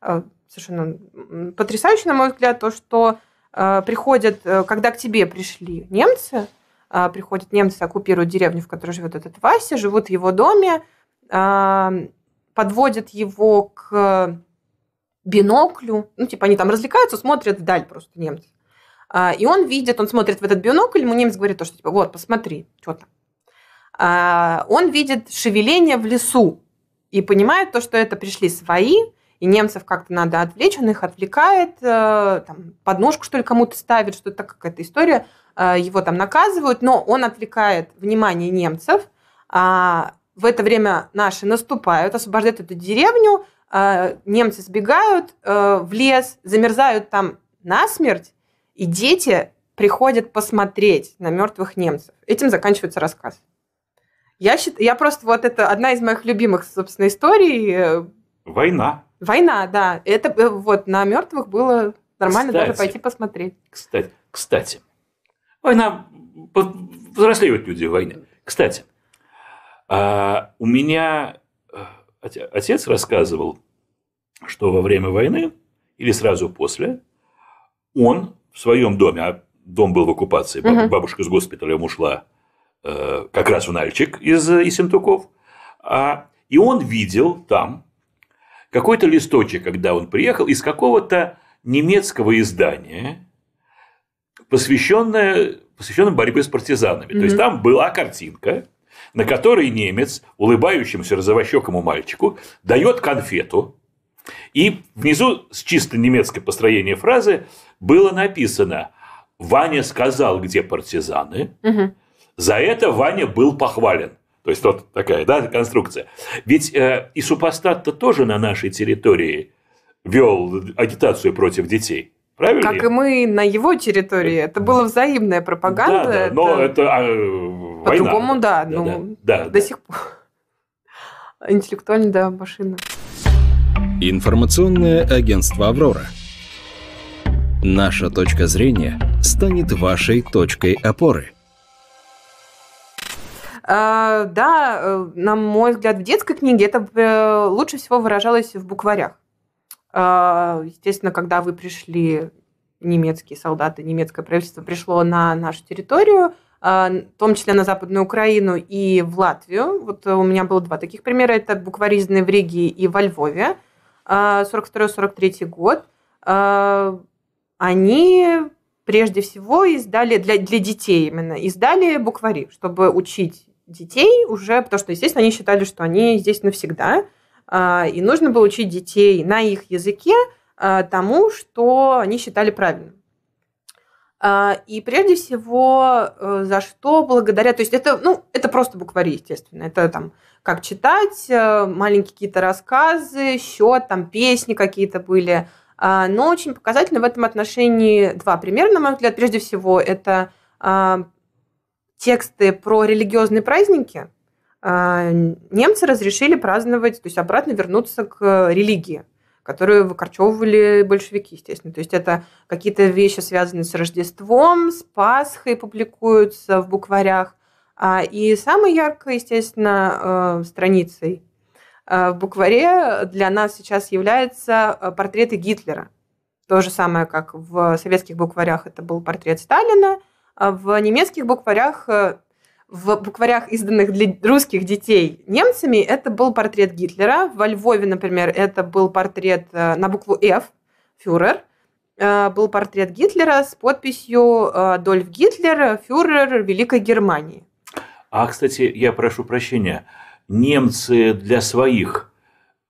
Э, совершенно потрясающе, на мой взгляд, то, что приходят, когда к тебе пришли немцы, а, приходят немцы, оккупируют деревню, в которой живет этот Вася, живут в его доме, подводят его к биноклю, ну, типа они там развлекаются, смотрят вдаль просто немцы. А, и он видит, он смотрит в этот бинокль, ему немец говорит то, что типа, вот, посмотри, что там. А, он видит шевеление в лесу и понимает то, что это пришли свои, и немцев как-то надо отвлечь, он их отвлекает, э, там, подножку, что ли, кому-то ставит, что-то какая-то история, э, его там наказывают, но он отвлекает внимание немцев, а, в это время наши наступают, освобождают эту деревню, а, немцы сбегают э, в лес, замерзают там насмерть, и дети приходят посмотреть на мертвых немцев. Этим заканчивается рассказ. Я, счит... я просто вот это одна из моих любимых, собственно, историй. Э, война. Война, да. Это э, вот на мертвых было нормально кстати, даже пойти посмотреть.
Кстати, кстати. Война. Взрослеют люди в войне. Кстати, а у меня э, отец рассказывал, что во время войны или сразу после он в своем доме, а дом был в оккупации, угу. бабушка с госпиталем ушла, э, как раз в Нальчик из э, Ессентуков, а, и он видел там какой-то листочек, когда он приехал, из какого-то немецкого издания, посвященное, посвященное борьбе с партизанами. Угу. То есть там была картинка на которой немец улыбающемуся розовощекому мальчику дает конфету, и внизу с чисто немецкой построения фразы было написано «Ваня сказал, где партизаны», за это Ваня был похвален. То есть вот такая да, конструкция. Ведь э, и супостат-то тоже на нашей территории вел агитацию против детей. Правильно? Как и
мы на его территории. Это э, была взаимная пропаганда. Да, да. но это,
это а, по-другому, да. да, ну, да, да до сих пор.
Интеллектуально, да, машина.
Информационное агентство «Аврора». Наша точка зрения станет вашей точкой опоры.
А, да, э, на мой взгляд, в детской книге это э, лучше всего выражалось в букварях. А, естественно, когда вы пришли, немецкие солдаты, немецкое правительство пришло на нашу территорию – а, в том числе на Западную Украину и в Латвию. Вот э, у меня было два таких примера. Это букваризны в Риге и во Львове, 42-43 а, год. А, они прежде всего издали для, для детей именно, издали буквари, чтобы учить детей уже, потому что, естественно, они считали, что они здесь навсегда, и нужно было учить детей на их языке тому, что они считали правильным. А, и прежде всего, э, за что благодаря... То есть это, ну, это просто буквари, естественно. Это там как читать, э, маленькие какие-то рассказы, счет, там песни какие-то были. А, но очень показательно в этом отношении два примера, на мой взгляд. Прежде всего, это а, тексты про религиозные праздники. Немцы разрешили праздновать, то есть обратно вернуться к религии которые выкорчевывали большевики, естественно. То есть это какие-то вещи, связанные с Рождеством, с Пасхой, публикуются в букварях. А, и самой яркой, естественно, э, страницей э, в букваре для нас сейчас являются э, портреты Гитлера. То же самое, как в советских букварях это был портрет Сталина, а в немецких букварях в букварях, изданных для русских детей немцами, это был портрет Гитлера. Во Львове, например, это был портрет э, на букву F, фюрер. Э, был портрет Гитлера с подписью э, «Дольф Гитлер, фюрер Великой Германии».
А, кстати, я прошу прощения, немцы для своих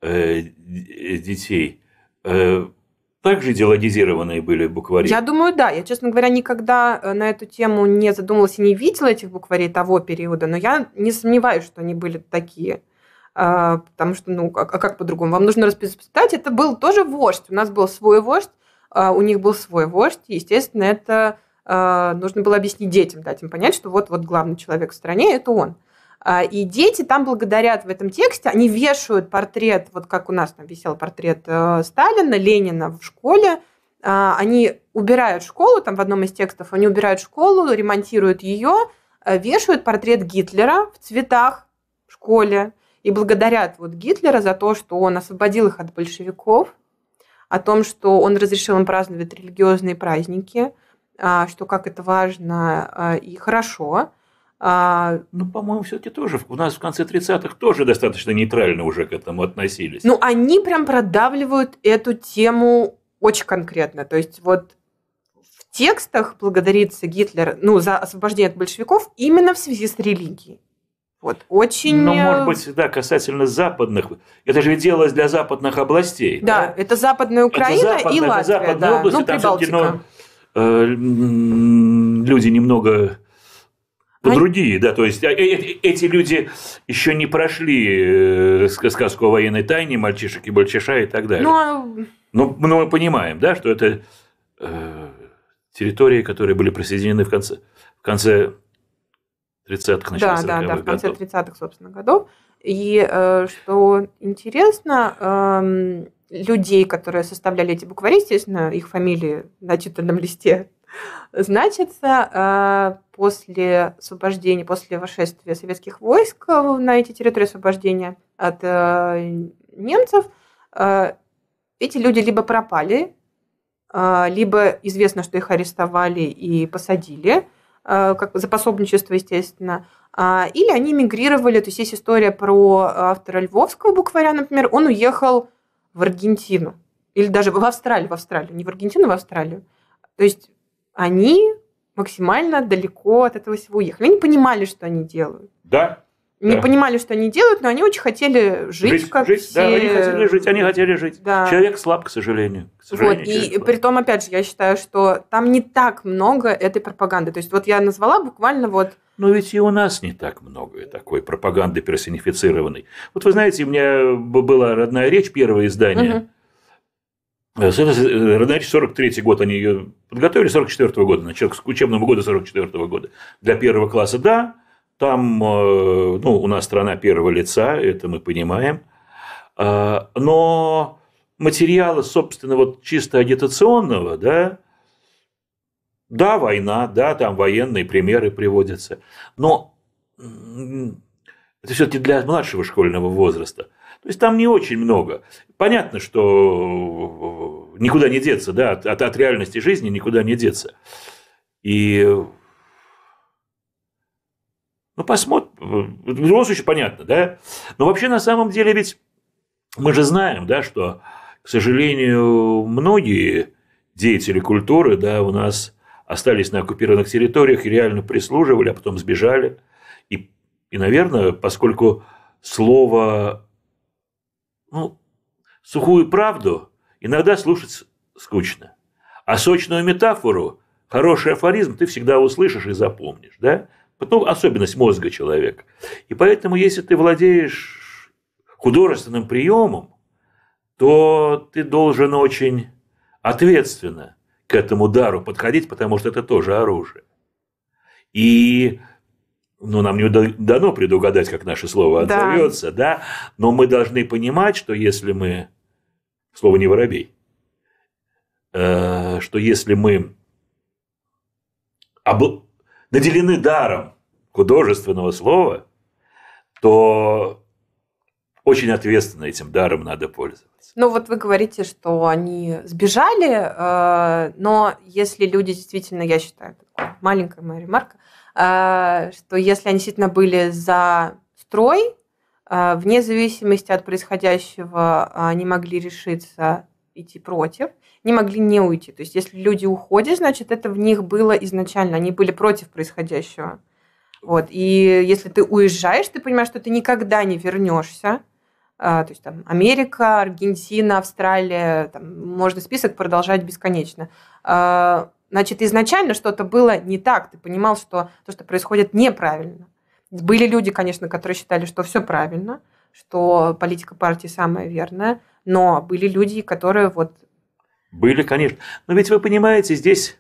э, детей э, также идеологизированные были буквари? Я
думаю, да. Я, честно говоря, никогда э, на эту тему не задумывалась и не видела этих букварей того периода, но я не сомневаюсь, что они были такие. А, потому что, ну, а как по-другому? Вам нужно расписать. Это был тоже вождь. У нас был свой вождь, а у них был свой вождь. И, естественно, это а, нужно было объяснить детям, дать им понять, что вот-вот главный человек в стране – это он. А, и дети там благодарят в этом тексте, они вешают портрет, вот как у нас там висел портрет э, Сталина, Ленина в школе, а, они убирают школу, там в одном из текстов они убирают школу, ремонтируют ее, э, вешают портрет Гитлера в цветах в школе и благодарят вот Гитлера за то, что он освободил их от большевиков, о том, что он разрешил им праздновать религиозные праздники, а, что как это важно э, и хорошо – а... Ну, по-моему, все-таки тоже.
У нас в конце 30-х тоже достаточно нейтрально уже к этому относились. Ну,
они прям продавливают эту тему очень конкретно. То есть, вот в текстах благодарится Гитлер ну, за освобождение от большевиков именно в связи с
религией. Вот, очень... Ну, может быть, да, касательно западных. Это же делалось для западных областей.
Да, да? это западная Украина это западная, и Латвия. Это западная да. область, ну, там все-таки ну,
э, люди немного они... Другие, да, то есть а, э, э, эти люди еще не прошли э, сказку о военной тайне, мальчишек и мальчиша и так далее. Ну, но, а но ну, ну, мы понимаем, да, что это э, территории, которые были присоединены в конце, в конце 30-х, да, Да, да, в конце
30-х, собственно, годов. И э, что интересно, э, людей, которые составляли эти буквари, естественно, их фамилии на титульном листе Значится, э, после освобождения, после вошествия советских войск на эти территории освобождения от э, немцев, э, эти люди либо пропали, либо известно, что их арестовали и посадили, как за пособничество, естественно, или они мигрировали, то есть есть история про автора львовского букваря, например, он уехал в Аргентину, или даже в Австралию, в Австралию, не в Аргентину, а в Австралию. То есть они максимально далеко от этого всего уехали. Они понимали, что они
делают. Да. Не да.
понимали, что они делают, но они очень хотели жить, жить как жить, все. Да, они хотели жить, они
хотели жить. Да. Человек слаб, к сожалению. К сожалению вот, и
слаб. при том, опять же, я считаю, что там не так много этой пропаганды. То есть, вот я назвала буквально вот... Но ведь и у нас не
так много такой пропаганды персонифицированной. Вот вы знаете, у меня была родная речь, первое издание. Угу Значит, э, э, 43 год они ее подготовили, 44 -го года, начало к учебному году 44 -го года. Для первого класса – да, там, э, ну, у нас страна первого лица, это мы понимаем, а, но материала, собственно, вот чисто агитационного, да, да, война, да, там военные примеры приводятся, но это все-таки для младшего школьного возраста. То есть там не очень много. Понятно, что э, никуда не деться, да, от, от, реальности жизни никуда не деться. И э, ну, посмотрим. Э, в любом случае, понятно, да? Но вообще, на самом деле, ведь мы же знаем, да, что, к сожалению, многие деятели культуры, да, у нас остались на оккупированных территориях и реально прислуживали, а потом сбежали. И, и наверное, поскольку слово ну, сухую правду иногда слушать скучно. А сочную метафору, хороший афоризм ты всегда услышишь и запомнишь. Да? Потом ну, особенность мозга человека. И поэтому, если ты владеешь художественным приемом, то ты должен очень ответственно к этому дару подходить, потому что это тоже оружие. И ну, нам не дано предугадать, как наше слово отзовется, да. да, но мы должны понимать, что если мы, слово не воробей, э, что если мы об... наделены даром художественного слова, то очень ответственно этим даром надо пользоваться.
Ну вот вы говорите, что они сбежали, э, но если люди действительно, я считаю, маленькая моя ремарка, Э, что если они действительно были за строй, э, вне зависимости от происходящего э, они могли решиться идти против, не могли не уйти. То есть если люди уходят, значит, это в них было изначально, они были против происходящего. Вот. И если ты уезжаешь, ты понимаешь, что ты никогда не вернешься. То есть там Америка, Аргентина, Австралия, там, можно список продолжать бесконечно. Значит, изначально что-то было не так. Ты понимал, что то, что происходит, неправильно. Были люди, конечно, которые считали, что все правильно, что политика партии самая верная, но были люди, которые вот...
Были, конечно. Но ведь вы понимаете, здесь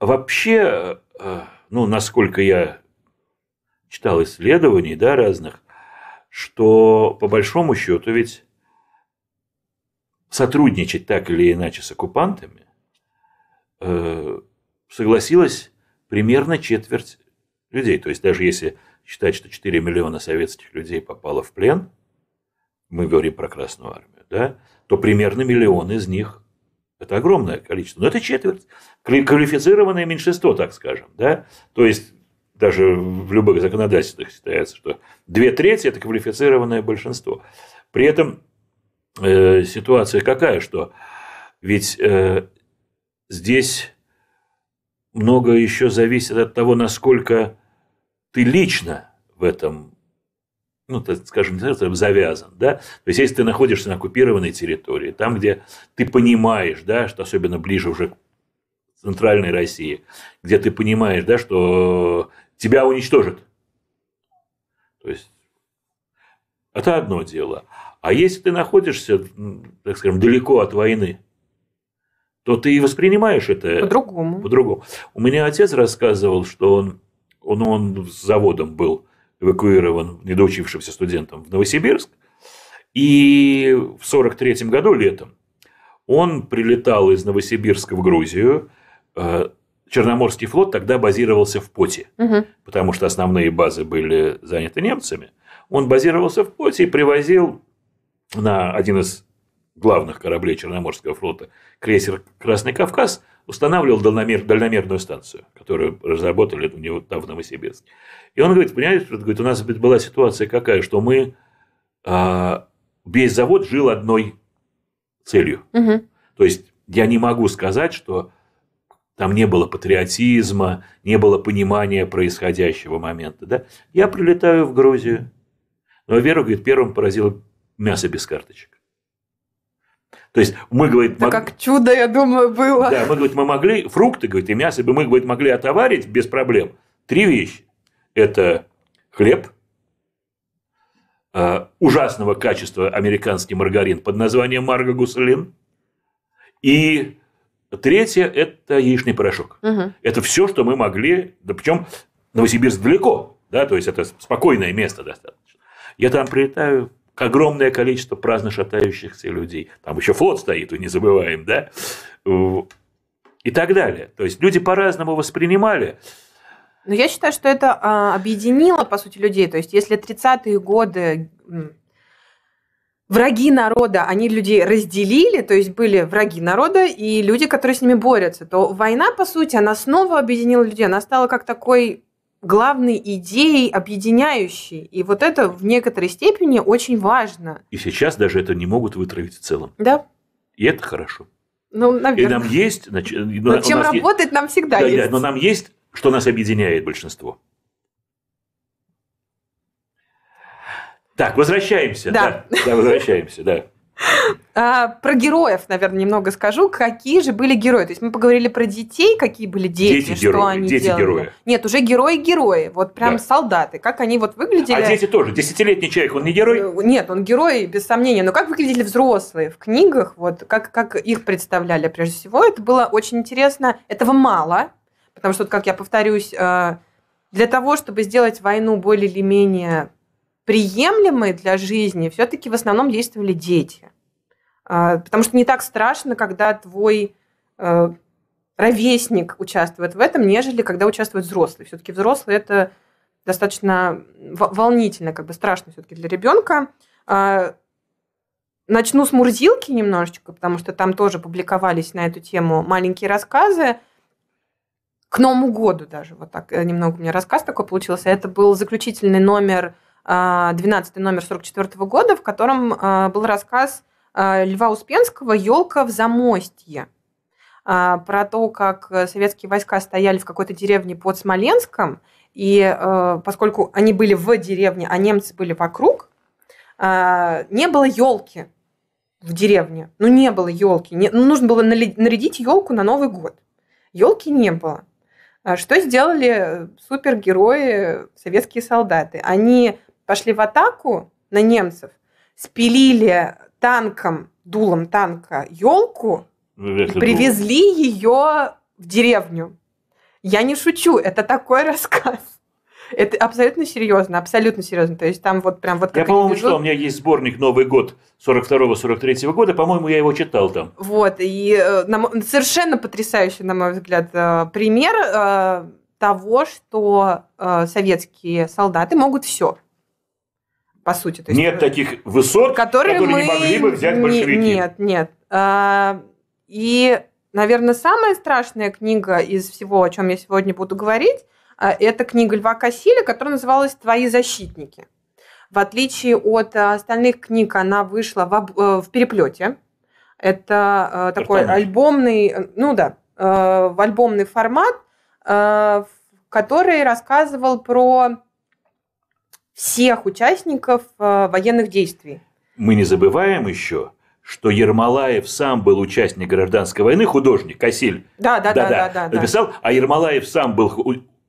вообще, э, ну, насколько я читал исследований, да, разных, что по большому счету ведь сотрудничать так или иначе с оккупантами Э, согласилась примерно четверть людей. То есть даже если считать, что 4 миллиона советских людей попало в плен, мы говорим про Красную Армию, да, то примерно миллион из них – это огромное количество. Но это четверть, квалифицированное меньшинство, так скажем. Да? То есть даже в любых законодательствах считается, что две трети – это квалифицированное большинство. При этом э, ситуация какая, что ведь э, Здесь много еще зависит от того, насколько ты лично в этом, ну, так скажем, завязан, да? То есть, если ты находишься на оккупированной территории, там, где ты понимаешь, да, что особенно ближе уже к центральной России, где ты понимаешь, да, что тебя уничтожат. То есть, это одно дело. А если ты находишься, так скажем, далеко от войны, то ты и воспринимаешь это по-другому. По-другому. У меня отец рассказывал, что он, он, он с заводом был эвакуирован недоучившимся студентом в Новосибирск, и в 1943 году летом он прилетал из Новосибирска в Грузию. Э, Черноморский флот тогда базировался в Поте, угу. потому что основные базы были заняты немцами. Он базировался в Поте и привозил на один из главных кораблей Черноморского флота крейсер «Красный Кавказ» устанавливал дальномер, дальномерную станцию, которую разработали у него там в Новосибирске. И он говорит, понимаете, говорит, у нас была ситуация какая, что мы а, весь завод жил одной целью. Угу. То есть я не могу сказать, что там не было патриотизма, не было понимания происходящего момента. Да? Я прилетаю в Грузию. Но Вера, говорит, первым поразило мясо без карточек. То есть мы, говорит... Это мог... как чудо, я думаю, было. Да, мы, говорит, мы могли... Фрукты, говорит, и мясо бы мы, говорит, могли отоварить без проблем. Три вещи. Это хлеб, а, ужасного качества американский маргарин под названием Марго Гуслин. И третье – это яичный порошок. Угу. Это все, что мы могли. Да причем Новосибирск далеко, да, то есть это спокойное место достаточно. Я там прилетаю огромное количество праздно шатающихся людей. Там еще флот стоит, не забываем, да? И так далее. То есть люди по-разному воспринимали.
Но я считаю, что это а, объединило, по сути, людей. То есть, если 30-е годы враги народа, они людей разделили, то есть были враги народа и люди, которые с ними борются, то война, по сути, она снова объединила людей, она стала как такой главной идеей объединяющей. И вот это в некоторой степени очень важно.
И сейчас даже это не могут вытравить в целом. Да. И это хорошо.
Ну, наверное. И нам
есть... Значит, но чем работать
есть, нам всегда да, есть. Да,
но нам есть, что нас объединяет большинство. Так, возвращаемся. Да. да, да возвращаемся, да.
А, про героев, наверное, немного скажу. Какие же были герои? То есть мы поговорили про детей, какие были дети, дети что герои, они дети делали. герои. Нет, уже герои-герои. Вот прям да. солдаты. Как они вот выглядели.
А дети тоже. Десятилетний человек, он не герой? Э,
нет, он герой, без сомнения. Но как выглядели взрослые в книгах? Вот как, как их представляли прежде всего? Это было очень интересно. Этого мало. Потому что, как я повторюсь, э, для того, чтобы сделать войну более или менее приемлемые для жизни все-таки в основном действовали дети. А, потому что не так страшно, когда твой э, ровесник участвует в этом, нежели когда участвует взрослый. Все-таки взрослый это достаточно волнительно, как бы страшно все-таки для ребенка. А, начну с Мурзилки немножечко, потому что там тоже публиковались на эту тему маленькие рассказы. К Новому году даже, вот так э, немного у меня рассказ такой получился. Это был заключительный номер 12 а, номер 44 года, в котором а, был рассказ а, Льва Успенского «Елка в замостье» про то, как советские войска стояли в какой-то деревне под Смоленском, и поскольку они были в деревне, а немцы были вокруг, не было елки в деревне. Ну, не было елки. Ну, нужно было нарядить елку на Новый год. Елки не было. Что сделали супергерои, советские солдаты? Они пошли в атаку на немцев, спилили танком, дулом танка елку
ну, и привезли
ее в деревню. Я не шучу, это такой рассказ. Это абсолютно серьезно, абсолютно серьезно. То есть там вот прям вот... Я, по-моему, читал, у меня
есть сборник «Новый год» 42-43 года, по-моему, я его читал там.
Вот, и э, на, совершенно потрясающий, на мой взгляд, э, пример э, того, что советские солдаты могут все
по сути. То есть, нет э, таких высот, которые, которые мы... не могли бы взять большевики. Нет,
нет. А, и, наверное, самая страшная книга из всего, о чем я сегодня буду говорить, а, это книга Льва Кассиля, которая называлась «Твои защитники». В отличие от э, остальных книг, она вышла в, э, в переплете. Это такой Тартанич. альбомный, ну да, в альбомный формат, который рассказывал про всех участников э, военных действий.
Мы не забываем еще, что Ермолаев сам был участник гражданской войны, художник, Касиль.
Да, да, да, да, да, написал,
да. а Ермолаев сам был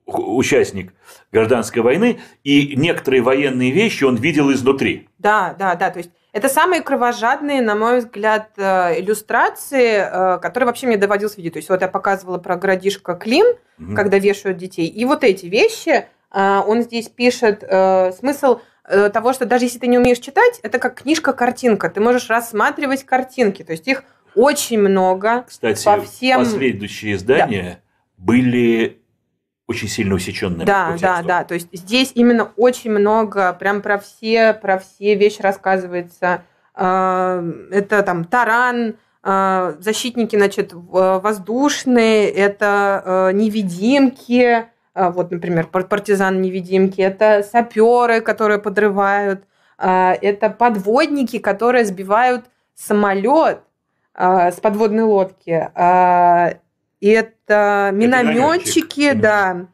участник гражданской войны, и некоторые военные вещи он видел изнутри.
Да, да, да, то есть это самые кровожадные, на мой взгляд, э, иллюстрации, э, которые вообще мне доводилось видеть. То есть вот я показывала про городишко Клин, угу. когда вешают детей, и вот эти вещи – а, он здесь пишет э, смысл э, того, что даже если ты не умеешь читать, это как книжка-картинка. Ты можешь рассматривать картинки, то есть их очень много. Кстати, по всем... последующие
издания да. были очень сильно усеченными. Да, да,
да. То есть здесь именно очень много, прям про все, про все вещи рассказывается. А, это там таран, а, защитники, значит, воздушные, это э, невидимки, а, вот, например, партизан-невидимки, это саперы, которые подрывают, а, это подводники, которые сбивают самолет а, с подводной лодки, это минометчики, да,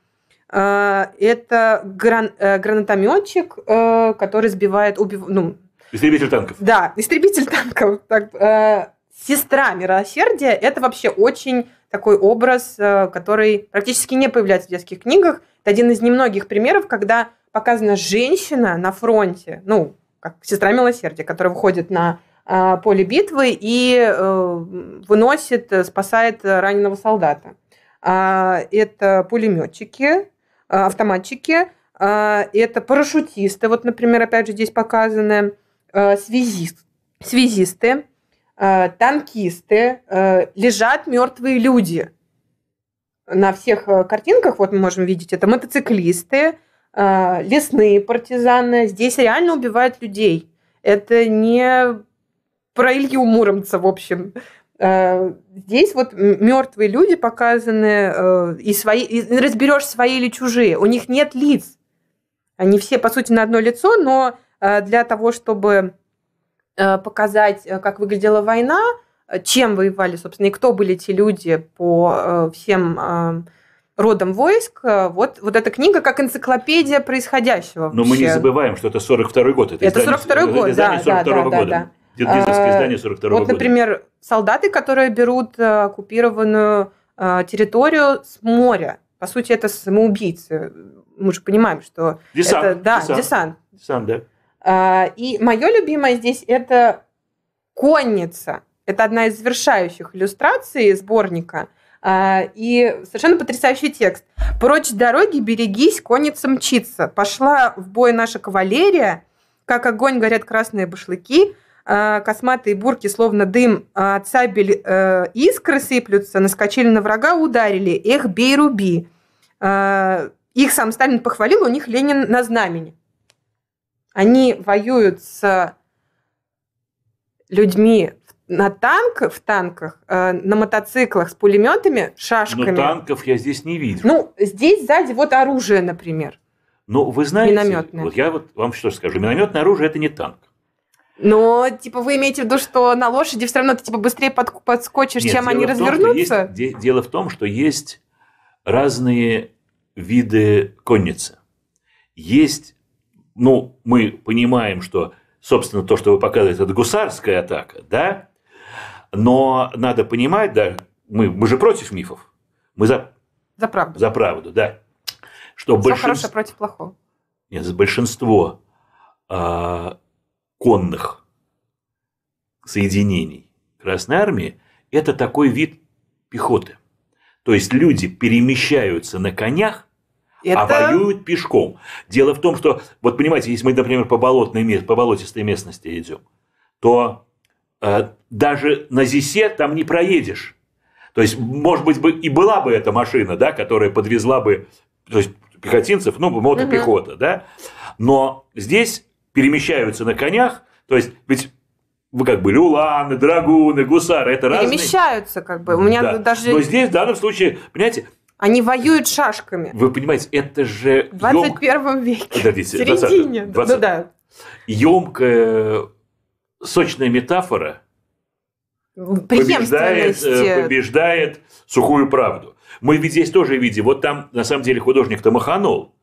это гран, э, гранатометчик, э, который сбивает, убив... ну,
истребитель танков.
Да, истребитель танков. Так, э, сестра милосердия – это вообще очень такой образ, э, который практически не появляется в детских книгах. Это один из немногих примеров, когда показана женщина на фронте, ну, как сестра милосердия, которая выходит на э, поле битвы и э, выносит, спасает раненого солдата. А, это пулеметчики, автоматчики, это парашютисты, вот, например, опять же здесь показаны, связист, связисты, Э, танкисты, э, лежат мертвые люди. На всех э, картинках, вот мы можем видеть, это мотоциклисты, лесные партизаны. Здесь реально убивают людей. Это не про Илью Муромца, в общем. Здесь вот мертвые люди показаны, и, свои, и разберешь свои или чужие. У них нет лиц. Они все, по сути, на одно лицо, но для того, чтобы Э, показать, э, как выглядела война, э, чем воевали, собственно, и кто были те люди по всем родом войск. Вот, вот эта книга как энциклопедия происходящего. Но вообще. мы не
забываем, что это 42 год. Это, это издание, 42 год, издание да, 42 да, года. да, да, издание вот, года. например,
солдаты, которые берут оккупированную территорию с моря. По сути, это самоубийцы. Мы же понимаем, что... Десант. Это, да, десант. Десант, десант да. А, и мое любимое здесь это конница. Это одна из завершающих иллюстраций сборника. А, и совершенно потрясающий текст. «Прочь дороги, берегись, конница мчится. Пошла в бой наша кавалерия, как огонь горят красные башлыки, а, косматые бурки, словно дым от сабель э, искры сыплются, наскочили на врага, ударили. Эх, бей, руби!» Их сам Сталин похвалил, у них Ленин на знамени. Они воюют с э, людьми на танк, в танках, э, на мотоциклах с пулеметами, шашками. Но танков
я здесь не видел.
Ну, здесь сзади вот оружие, например.
Ну, вы знаете, минометное. вот я вот вам что скажу, минометное оружие это не танк.
Но, типа, вы имеете в виду, что на лошади все равно ты, типа, быстрее под, подскочишь, Нет, чем они том,
развернутся? Есть, дело в том, что есть разные виды конницы. Есть ну, мы понимаем, что, собственно, то, что вы показываете, это гусарская атака, да? Но надо понимать, да, мы, мы же против мифов. Мы за... За правду. За правду, да. Что Все большинство... хорошее
против плохого.
Нет, за большинство э, конных соединений Красной Армии – это такой вид пехоты. То есть люди перемещаются на конях а это... а воюют пешком. Дело в том, что, вот понимаете, если мы, например, по, болотной, по болотистой местности идем, то э, даже на ЗИСе там не проедешь. То есть, может быть, бы и была бы эта машина, да, которая подвезла бы то есть, пехотинцев, ну, мотопехота, угу. да, но здесь перемещаются на конях, то есть, ведь вы как были уланы, драгуны, гусары, это разные.
Перемещаются как бы. У меня да. даже... Но
здесь в данном случае, понимаете,
они воюют шашками. Вы
понимаете, это же... В 21
ём... веке. Подождите, в середине. 20... 20... Ну да.
Емкая, сочная метафора
побеждает, э,
побеждает сухую правду. Мы ведь здесь тоже видим, вот там на самом деле художник-то маханул.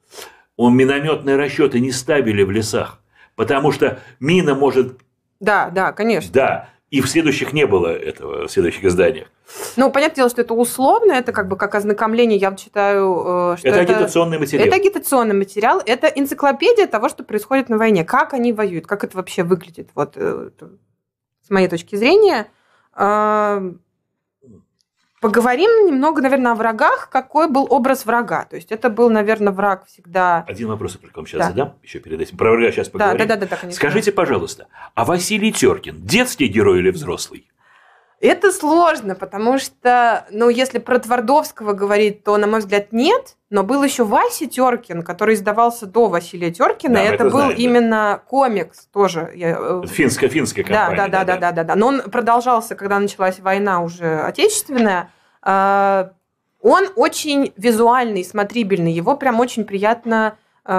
Он минометные расчеты не ставили в лесах, потому что мина может... Да, да, конечно. Да, и в следующих не было этого, в следующих изданиях.
Ну, понятное дело, что это условно, это как бы как ознакомление, я читаю э, что это... Это агитационный материал. Это агитационный материал, это энциклопедия того, что происходит на войне, как они воюют, как это вообще выглядит, вот э, с моей точки зрения. А, поговорим немного, наверное, о врагах. Какой был образ врага? То есть это был, наверное, враг всегда.
Один вопрос я вам сейчас да. задам, еще перед этим. Про врага сейчас поговорим. Да, да, да, да, конечно. Скажите, пожалуйста, а Василий Теркин детский герой или взрослый?
Это сложно, потому что, ну, если про Твардовского говорить, то, на мой взгляд, нет. Но был еще Вася Теркин, который издавался до Василия Теркина. Да, это, это был знаем, именно да. комикс тоже. Э,
финская, финская компания. Да, да, да,
да, да, да, да. Но он продолжался, когда началась война уже отечественная. А, он очень визуальный, смотрибельный. Его прям очень приятно э,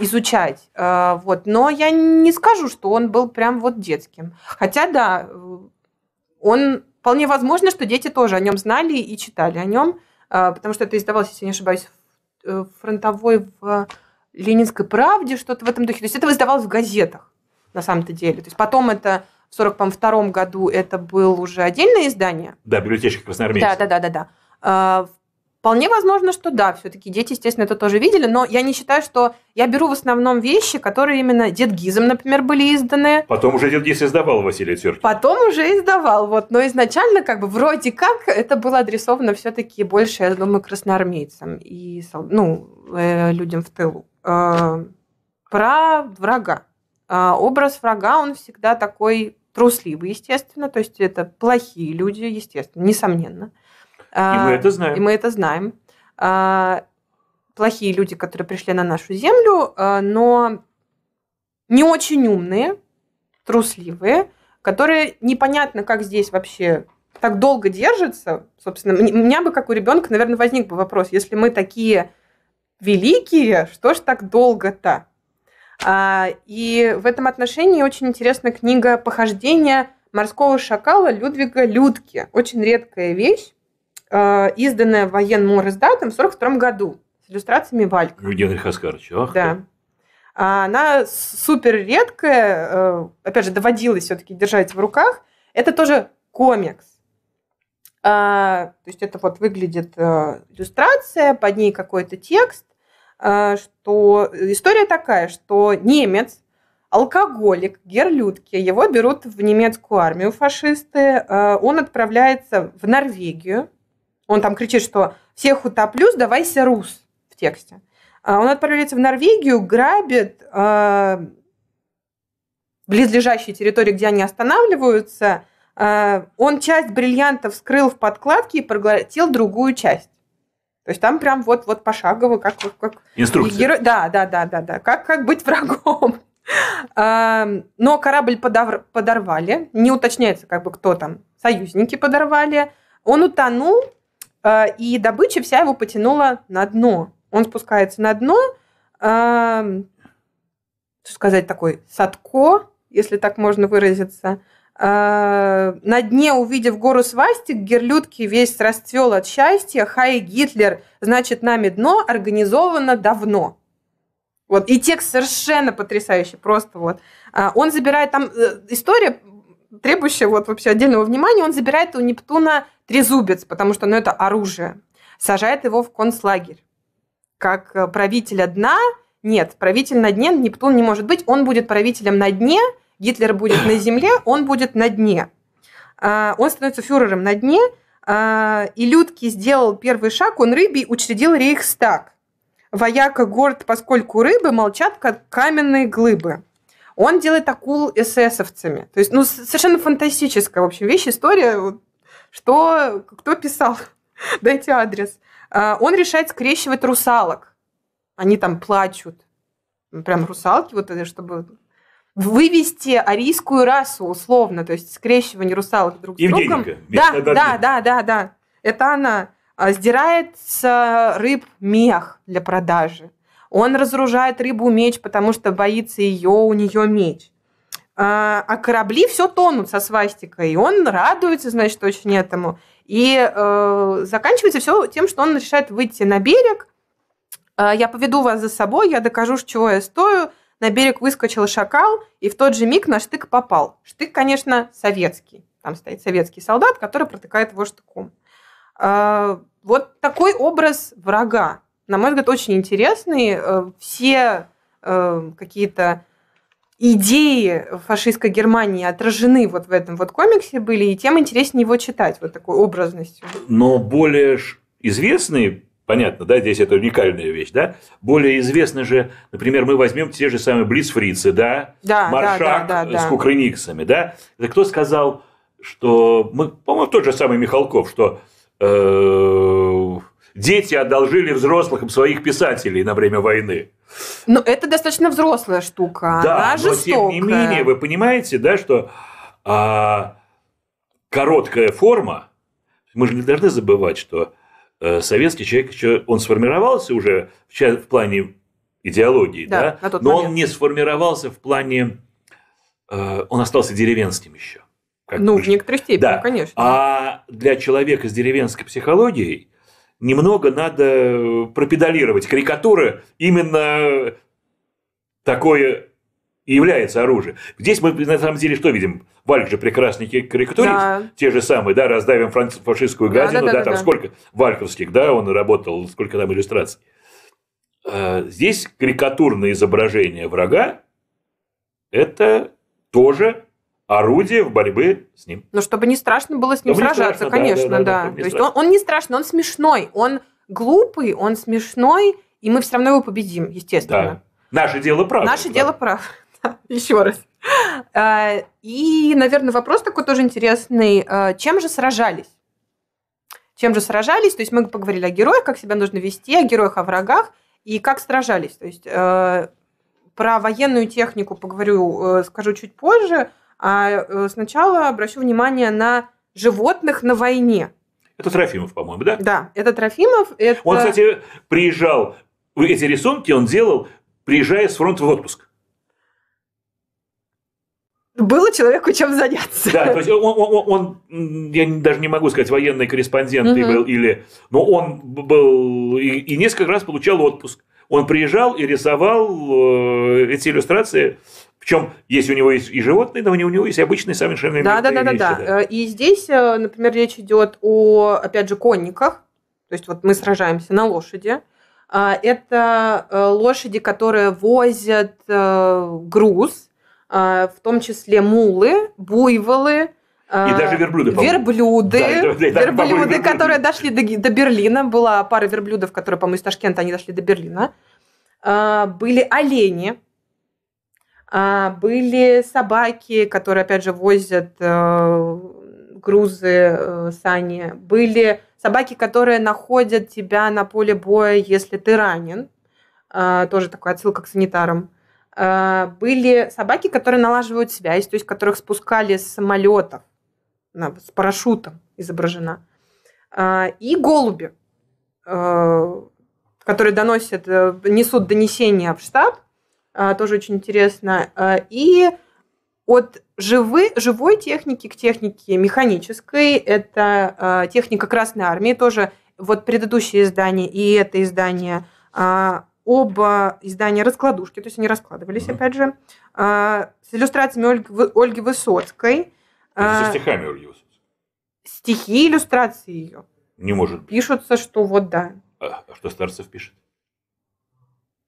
изучать. А, вот. Но я не скажу, что он был прям вот детским. Хотя, да, э, он Вполне возможно, что дети тоже о нем знали и читали о нем, а, потому что это издавалось, если не ошибаюсь, э, фронтовой в Ленинской правде, что-то в этом духе. То есть это издавалось в газетах, на самом-то деле. То есть потом это в 1942 году это было уже отдельное издание.
Да, библиотечка красноармейцев. Да, да,
да, да, да. А, Вполне возможно, что да, все-таки дети, естественно, это тоже видели, но я не считаю, что я беру в основном вещи, которые именно Дед Гизом, например, были изданы.
Потом уже Дед Гиз издавал Василий Терки.
Потом уже издавал, вот. Но изначально, как бы, вроде как, это было адресовано все-таки больше, я думаю, красноармейцам и, ну, э, людям в тылу. А, про врага. А, образ врага, он всегда такой трусливый, естественно, то есть это плохие люди, естественно, несомненно. И мы а, это знаем. И мы это знаем. А, плохие люди, которые пришли на нашу землю, а, но не очень умные, трусливые, которые непонятно, как здесь вообще так долго держатся. Собственно, у меня бы, как у ребенка, наверное, возник бы вопрос, если мы такие великие, что ж так долго-то? И в этом отношении очень интересна книга «Похождение морского шакала» Людвига Людки. Очень редкая вещь. Э, изданная военным издатом в 1942 году с иллюстрациями Валька.
Генрих Оскарович, ах да.
Ты. А она супер редкая, э, опять же, доводилась, все-таки держать в руках. Это тоже комикс. А, то есть это вот выглядит э, иллюстрация, под ней какой-то текст, что история такая, что немец, алкоголик герлюдки, его берут в немецкую армию фашисты, он отправляется в Норвегию, он там кричит, что «всех утоплю, сдавайся, рус» в тексте. А, он отправляется в Норвегию, грабит э, а, близлежащие территории, где они останавливаются. Э, он часть бриллиантов скрыл в подкладке и проглотил другую часть. То есть там прям вот, вот пошагово, как... как Инструкция. Геро... Да, да, да, да, да. Как, как быть врагом. Но корабль подор... подорвали. Не уточняется, как бы, кто там. Союзники подорвали. Он утонул, а, и добыча вся его потянула на дно. Он спускается на дно, что сказать, такой садко, если так можно выразиться. А, на дне, увидев гору свастик, Герлюдки весь расцвел от счастья. Хай Гитлер, значит, нами дно организовано давно. Вот. И текст совершенно потрясающий, просто вот. А, он забирает там... Э, история, требующая вот вообще отдельного внимания, он забирает у Нептуна трезубец, потому что ну, это оружие, сажает его в концлагерь. Как э, правителя дна, нет, правитель на дне Нептун не может быть, он будет правителем на дне, Гитлер будет на земле, он будет на дне. А, он становится фюрером на дне, а, и Людки сделал первый шаг, он рыбий учредил Рейхстаг. Вояка горд, поскольку рыбы молчат, как каменные глыбы. Он делает акул эсэсовцами. То есть, ну, совершенно фантастическая, в общем, вещь, история. Что, кто писал? Дайте адрес. А, он решает скрещивать русалок. Они там плачут. Ну, прям русалки, вот это, чтобы вывести арийскую расу условно, то есть скрещивание русалок
друг Евгеника, с другом. Да, да,
да, да, да, Это она а, сдирает с рыб мех для продажи. Он разоружает рыбу меч, потому что боится ее, у нее меч. А, а корабли все тонут со свастикой, и он радуется, значит, очень этому. И э, заканчивается все тем, что он решает выйти на берег. А, я поведу вас за собой, я докажу, с чего я стою. На берег выскочил шакал, и в тот же миг на штык попал. Штык, конечно, советский. Там стоит советский солдат, который протыкает его штыком. А, вот такой образ врага. На мой взгляд, очень интересный. Э, все э, какие-то идеи фашистской Германии отражены вот в этом вот комиксе были, и тем интереснее его читать вот такой образностью.
Но более известные, понятно, да, здесь это уникальная вещь, да, более известные же, например, мы возьмем те же самые Блицфрицы, да, да Маршак да, да, да, да. с кукрыниксами, да. Это кто сказал, что мы, по-моему, тот же самый Михалков, что э, дети одолжили взрослых своих писателей на время войны.
Но ну, это достаточно взрослая штука. Да, она жестокая. тем не менее,
вы понимаете, да, что а, короткая форма, мы же не должны забывать, что э, советский человек, еще, он сформировался уже в, в плане идеологии, да, да? но момент. он не сформировался в плане, э, он остался деревенским еще. Как ну, мы... в некоторой степени, да. конечно. А для человека с деревенской психологией немного надо э, пропедалировать. Карикатура именно такое и является оружие. Здесь мы на самом деле что видим? Вальк же прекрасный корректурист, да. те же самые, да, раздавим фашистскую газину, да, да, да, да там да. сколько вальковских, да, он работал, сколько там иллюстраций. А, здесь карикатурное изображение врага – это тоже орудие в борьбе с ним.
Ну, чтобы не страшно было с ним чтобы сражаться, страшно, конечно, да. да, да, да. То есть он, он не страшный, он смешной, он глупый, он смешной, и мы все равно его победим, естественно.
Да. Наше дело право. Наше да.
дело право. Еще раз. А, и, наверное, вопрос такой тоже интересный. А, чем же сражались? Чем же сражались? То есть мы поговорили о героях, как себя нужно вести, о героях, о врагах, и как сражались. То есть а, про военную технику поговорю, э, скажу чуть позже а э, сначала обращу внимание на животных на войне. Это Трофимов, по-моему, да? Да, это Трофимов. Это... Он, кстати,
приезжал, эти рисунки он делал, приезжая с фронта в отпуск.
Было человеку чем заняться. Да, то есть он, он,
он я даже не могу сказать, военный корреспондент угу. был или... Но он был и, и несколько раз получал отпуск. Он приезжал и рисовал э, эти иллюстрации причем, если у него есть и животные, то у него есть и обычные совершенно Да, да, да, да, да.
И здесь, э, например, речь идет о, опять же, конниках. То есть вот мы сражаемся на лошади. А, это э, лошади, которые возят э, груз, в том числе мулы, буйволы, и даже верблюды. Верблюды, да, да, да, верблюды, которые дошли до, до Берлина. Была пара верблюдов, которые, по-моему, из Ташкента они дошли до Берлина. А, были олени, а, были собаки, которые, опять же, возят э, грузы, э, сани. Были собаки, которые находят тебя на поле боя, если ты ранен. А, тоже такая отсылка к санитарам. А, были собаки, которые налаживают связь, то есть которых спускали с самолетов, с парашютом изображена. И голуби, э, которые доносят, несут донесения в штаб, а, тоже очень интересно. А, и от живы, живой техники к технике механической. Это а, техника Красной Армии, тоже вот предыдущее издание и это издание. оба издания раскладушки, то есть они раскладывались, опять же, с иллюстрациями Ольги, Ольги Высоцкой. со стихами Ольги Высоцкой. Стихи, иллюстрации ее. Не может Пишутся, что вот да.
а что Старцев пишет?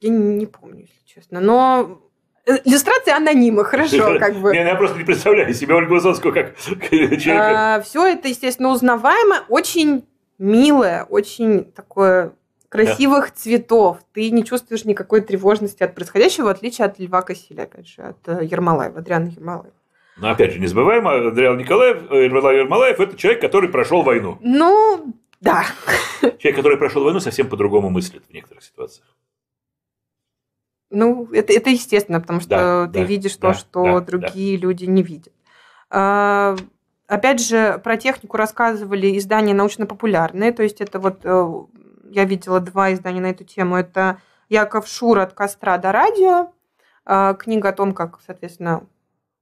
Я не, не помню, если честно. Но э, Иллюстрации анонима, хорошо, как бы.
Ну я, просто не представляю себя Ольгу Высоцкую как человека.
А, все это, естественно, узнаваемо, очень милое, очень такое красивых цветов. Ты не чувствуешь никакой тревожности от происходящего, в отличие от Льва Косиля, опять же, от э, Ермолаева, Адриана Ермолаева.
Но опять же, незабываемо, Адриан Николаев, э, Ермолаев, Ермолаев – это человек, который прошел войну.
Ну, да.
Человек, который прошел войну, совсем по-другому мыслит в некоторых ситуациях.
Ну, это, это естественно, потому что да, ты да, видишь да, то, что да, другие да. люди не видят. А, опять же, про технику рассказывали издания научно-популярные, то есть это вот э, я видела два издания на эту тему. Это Яков Шур от костра до радио, а, книга о том, как, соответственно,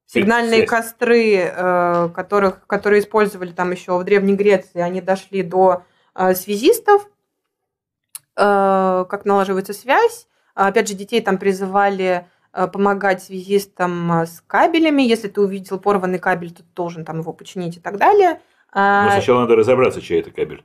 сигнальные Есть. костры, э, которых, которые использовали там еще в Древней Греции, они дошли до э, связистов, как налаживается связь. А, опять же, детей там призывали э, помогать связистам э, с кабелями. Если ты увидел порванный кабель, то ты должен там его починить и так далее. А, Но сначала
надо разобраться, чей это кабель.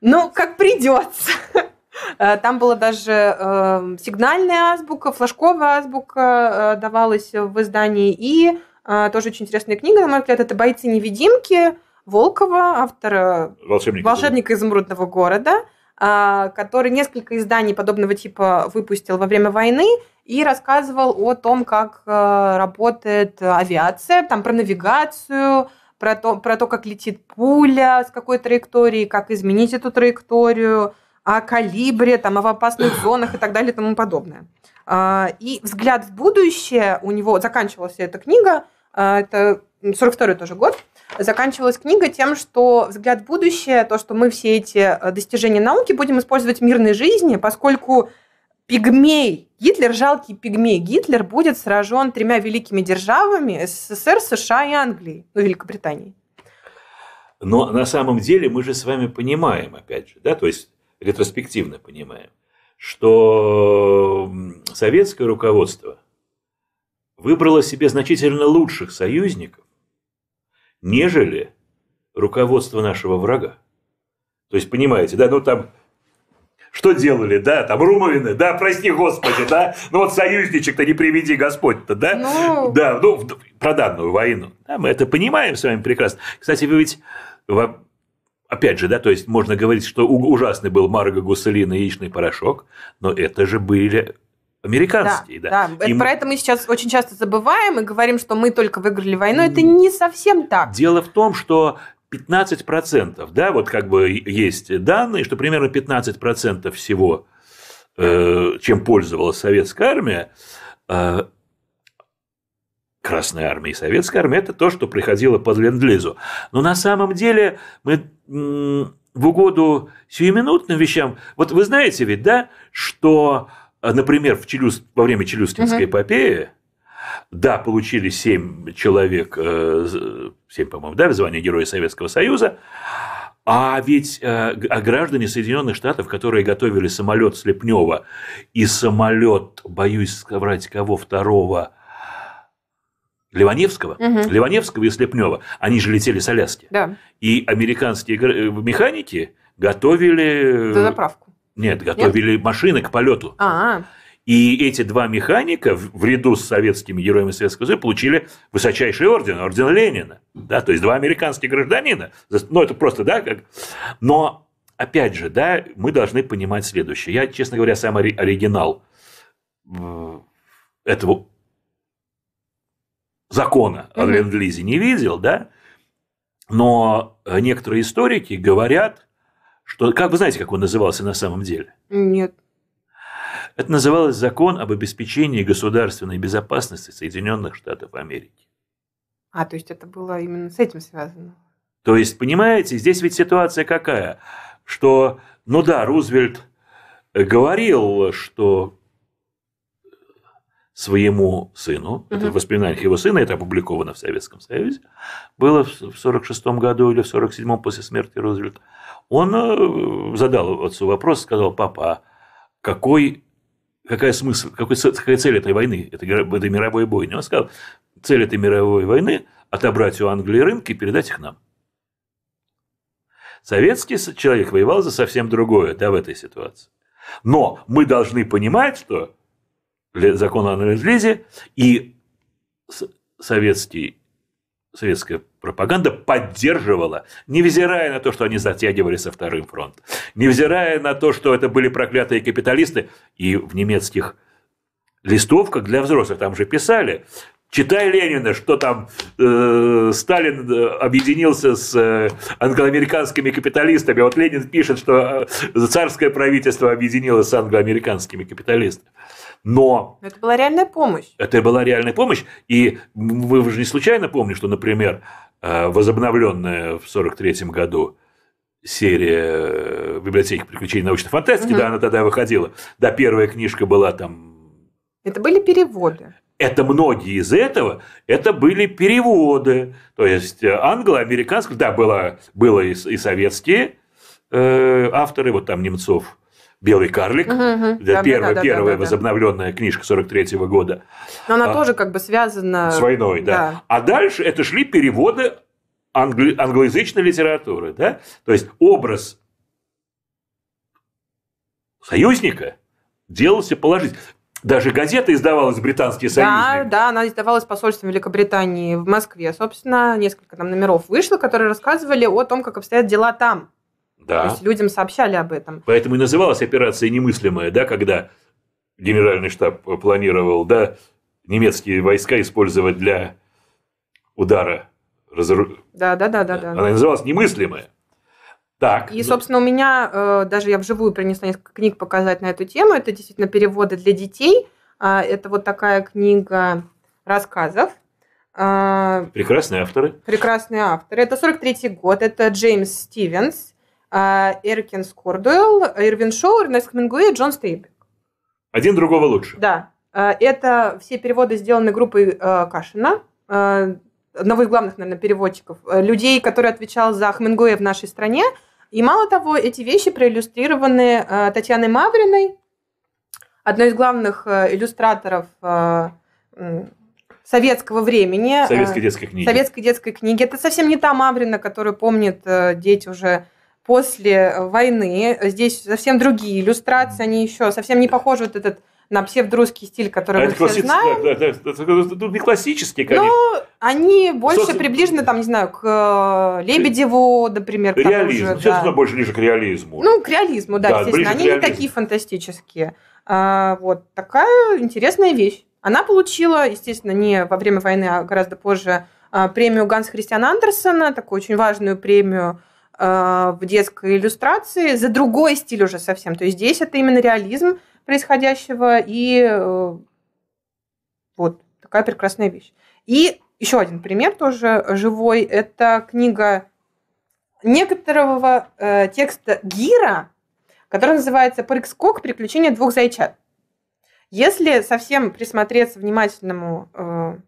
Ну, как придется. Э, там была даже эм, сигнальная азбука, флажковая азбука давалась в издании. И тоже очень интересная книга, на мой взгляд, это «Бойцы-невидимки» Волкова, автора «Волшебника, Волшебника изумрудного города». А, который несколько изданий подобного типа выпустил во время войны и рассказывал о том, как э, работает авиация, там про навигацию, про то, про то, как летит пуля, с какой траектории, как изменить эту траекторию, о калибре, там, о опасных зонах и так далее и тому подобное. А, и взгляд в будущее у него заканчивалась эта книга. А, это 42 тоже год, заканчивалась книга тем, что взгляд в будущее, то, что мы все эти э, достижения науки будем использовать в мирной жизни, поскольку пигмей, Гитлер, жалкий пигмей, Гитлер будет сражен тремя великими державами СССР, США и Англии, ну, Великобритании.
Но на самом деле мы же с вами понимаем, опять же, да, то есть ретроспективно понимаем, что советское руководство выбрало себе значительно лучших союзников, нежели руководство нашего врага. То есть, понимаете, да, ну там что делали, да, там Румовины, да, прости господи, да, ну вот союзничек-то не приведи Господь-то, да, ну... да, ну, про данную войну, да, мы это понимаем с вами прекрасно. Кстати, вы ведь, опять же, да, то есть можно говорить, что ужасный был Марго Гусселин и яичный порошок, но это же были американские, да. да. да. И Про мы... это
мы сейчас очень часто забываем и говорим, что мы только выиграли войну. Это не совсем так.
Дело в том, что 15%, да, вот как бы есть данные, что примерно 15% всего, э, чем пользовалась советская армия, э, красная армия и советская армия, это то, что приходило под ленд-лизу. Но на самом деле мы в угоду сиюминутным вещам... Вот вы знаете ведь, да, что а, например, в Челюст, во время Челюстинской угу. эпопеи, да, получили семь человек, э, семь, по-моему, да, звание Героя Советского Союза, а ведь э, а граждане Соединенных Штатов, которые готовили самолет Слепнева и самолет, боюсь сказать, кого второго, Ливаневского, угу. Ливаневского и Слепнева, они же летели с Аляски. Да. И американские э, механики готовили... До заправку. Нет, готовили Нет? машины к полету. А-а. И эти два механика в ряду с советскими героями Советского Союза получили высочайший орден, орден Ленина. Да, то есть два американских гражданина. Ну, это просто, да, как... Но, опять же, да, мы должны понимать следующее. Я, честно говоря, сам оригинал э, этого закона о mm ленд не видел, да, но некоторые историки говорят, что, как вы знаете, как он назывался на самом деле? Нет. Это называлось закон об обеспечении государственной безопасности Соединенных Штатов Америки.
А, то есть это было именно с этим связано?
То есть, понимаете, здесь ведь ситуация какая, что, ну да, Рузвельт говорил, что своему сыну, угу. это в воспоминаниях его сына, это опубликовано в Советском Союзе, было в 46 году или в 47-м после смерти Рузвельта, он э, задал отцу вопрос, сказал, папа, а какой, какая смысл, какой, какая цель этой войны, этой, этой мировой бойни? Он сказал, цель этой мировой войны – отобрать у Англии рынки и передать их нам. Советский человек воевал за совсем другое, да, в этой ситуации. Но мы должны понимать, что закон о ленд и советский, советская пропаганда поддерживала, невзирая на то, что они затягивали со Вторым фронтом, невзирая на то, что это были проклятые капиталисты, и в немецких листовках для взрослых там же писали, Читай Ленина, что там э, Сталин э, объединился с э, англоамериканскими капиталистами. Вот Ленин пишет, что э, царское правительство объединилось с англоамериканскими капиталистами но...
Это была реальная помощь.
Это была реальная помощь, и вы же не случайно помним, что, например, э, возобновленная в 1943 году серия э, библиотеки приключений научной фантастики, угу. да, она тогда выходила. Да, первая книжка была там. Это были переводы. Это многие из этого, это были переводы. То есть э, англо-американские, да, было, было и, и советские э, авторы, вот там Немцов Белый карлик. Угу, Да, да, первая да, да, первая да, да, возобновленная да. книжка 43 года.
Но она а, тоже как бы связана с войной, да. да.
А дальше это шли переводы англи... англоязычной литературы, да. То есть образ союзника делался положительным. Даже газета издавалась «Британские союзники».
Да, да, она издавалась посольством Великобритании в Москве. Собственно, несколько там номеров вышло, которые рассказывали о том, как обстоят дела там. Да. То есть людям сообщали об этом.
Поэтому и называлась операция немыслимая, да, когда генеральный штаб планировал, да, немецкие войска использовать для удара. Разору...
Да, да, да, да, да. Она называлась
немыслимая. Так. И, ну
собственно, у меня э, даже я вживую принесла несколько книг показать на эту тему. Это действительно переводы для детей. А, это вот такая книга рассказов. А,
прекрасные авторы.
Прекрасные авторы. Это 43-й год. Это Джеймс Стивенс, а, Эркин Скордуэлл, Ирвин Шоу, Эрнест Хемингуэй и Джон Стейбек.
Один другого лучше.
Да. А, это все переводы сделаны группой э, Кашина, э, одного из главных, наверное, переводчиков, э, людей, которые отвечал за Хемингуэя в нашей стране. И мало того, эти вещи проиллюстрированы Татьяной Мавриной, одной из главных иллюстраторов советского времени. Советской детской книги. Советской детской книги. Это совсем не та Маврина, которую помнят дети уже после э, войны. Здесь совсем другие иллюстрации, они еще совсем не похожи вот этот на псевдорусский стиль, который а мы все знаем. Да,
да, да, тут не классические, конечно. Ну,
они больше Соци... приближены, там, не знаю, к э, Лебедеву, например. Реализм. Же, все да. больше
ближе к реализму. Ну,
к реализму, да, да естественно. Они не такие фантастические. А, вот такая интересная вещь. Она получила, естественно, не во время войны, а гораздо позже а, премию Ганс Христиан Андерсона, такую очень важную премию а, в детской иллюстрации за другой стиль уже совсем. То есть здесь это именно реализм происходящего и э, вот такая прекрасная вещь. И еще один пример тоже живой. Это книга некоторого э, текста Гира, который называется прыг Приключения двух зайчат». Если совсем присмотреться внимательному э,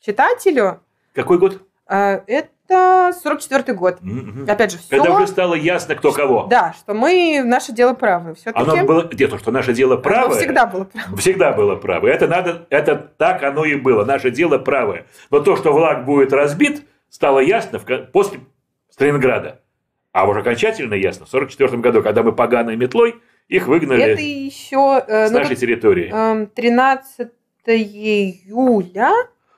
читателю... Какой год? Э, это это 44
год. Mm-hmm. Опять же, все... Когда уже стало ясно, кто кого.
Да, что мы, наше дело правы. Все-таки... Оно
было... Нет, что наше дело правое. Оно всегда было правое. Всегда было правое. Это, надо... это так оно и было. Наше дело правое. Но то, что ВЛАГ будет разбит, стало ясно в... после Сталинграда. А уже окончательно ясно в 1944 году, когда мы поганой метлой их выгнали это
еще, э, с ну, нашей территории. 13 эм, июля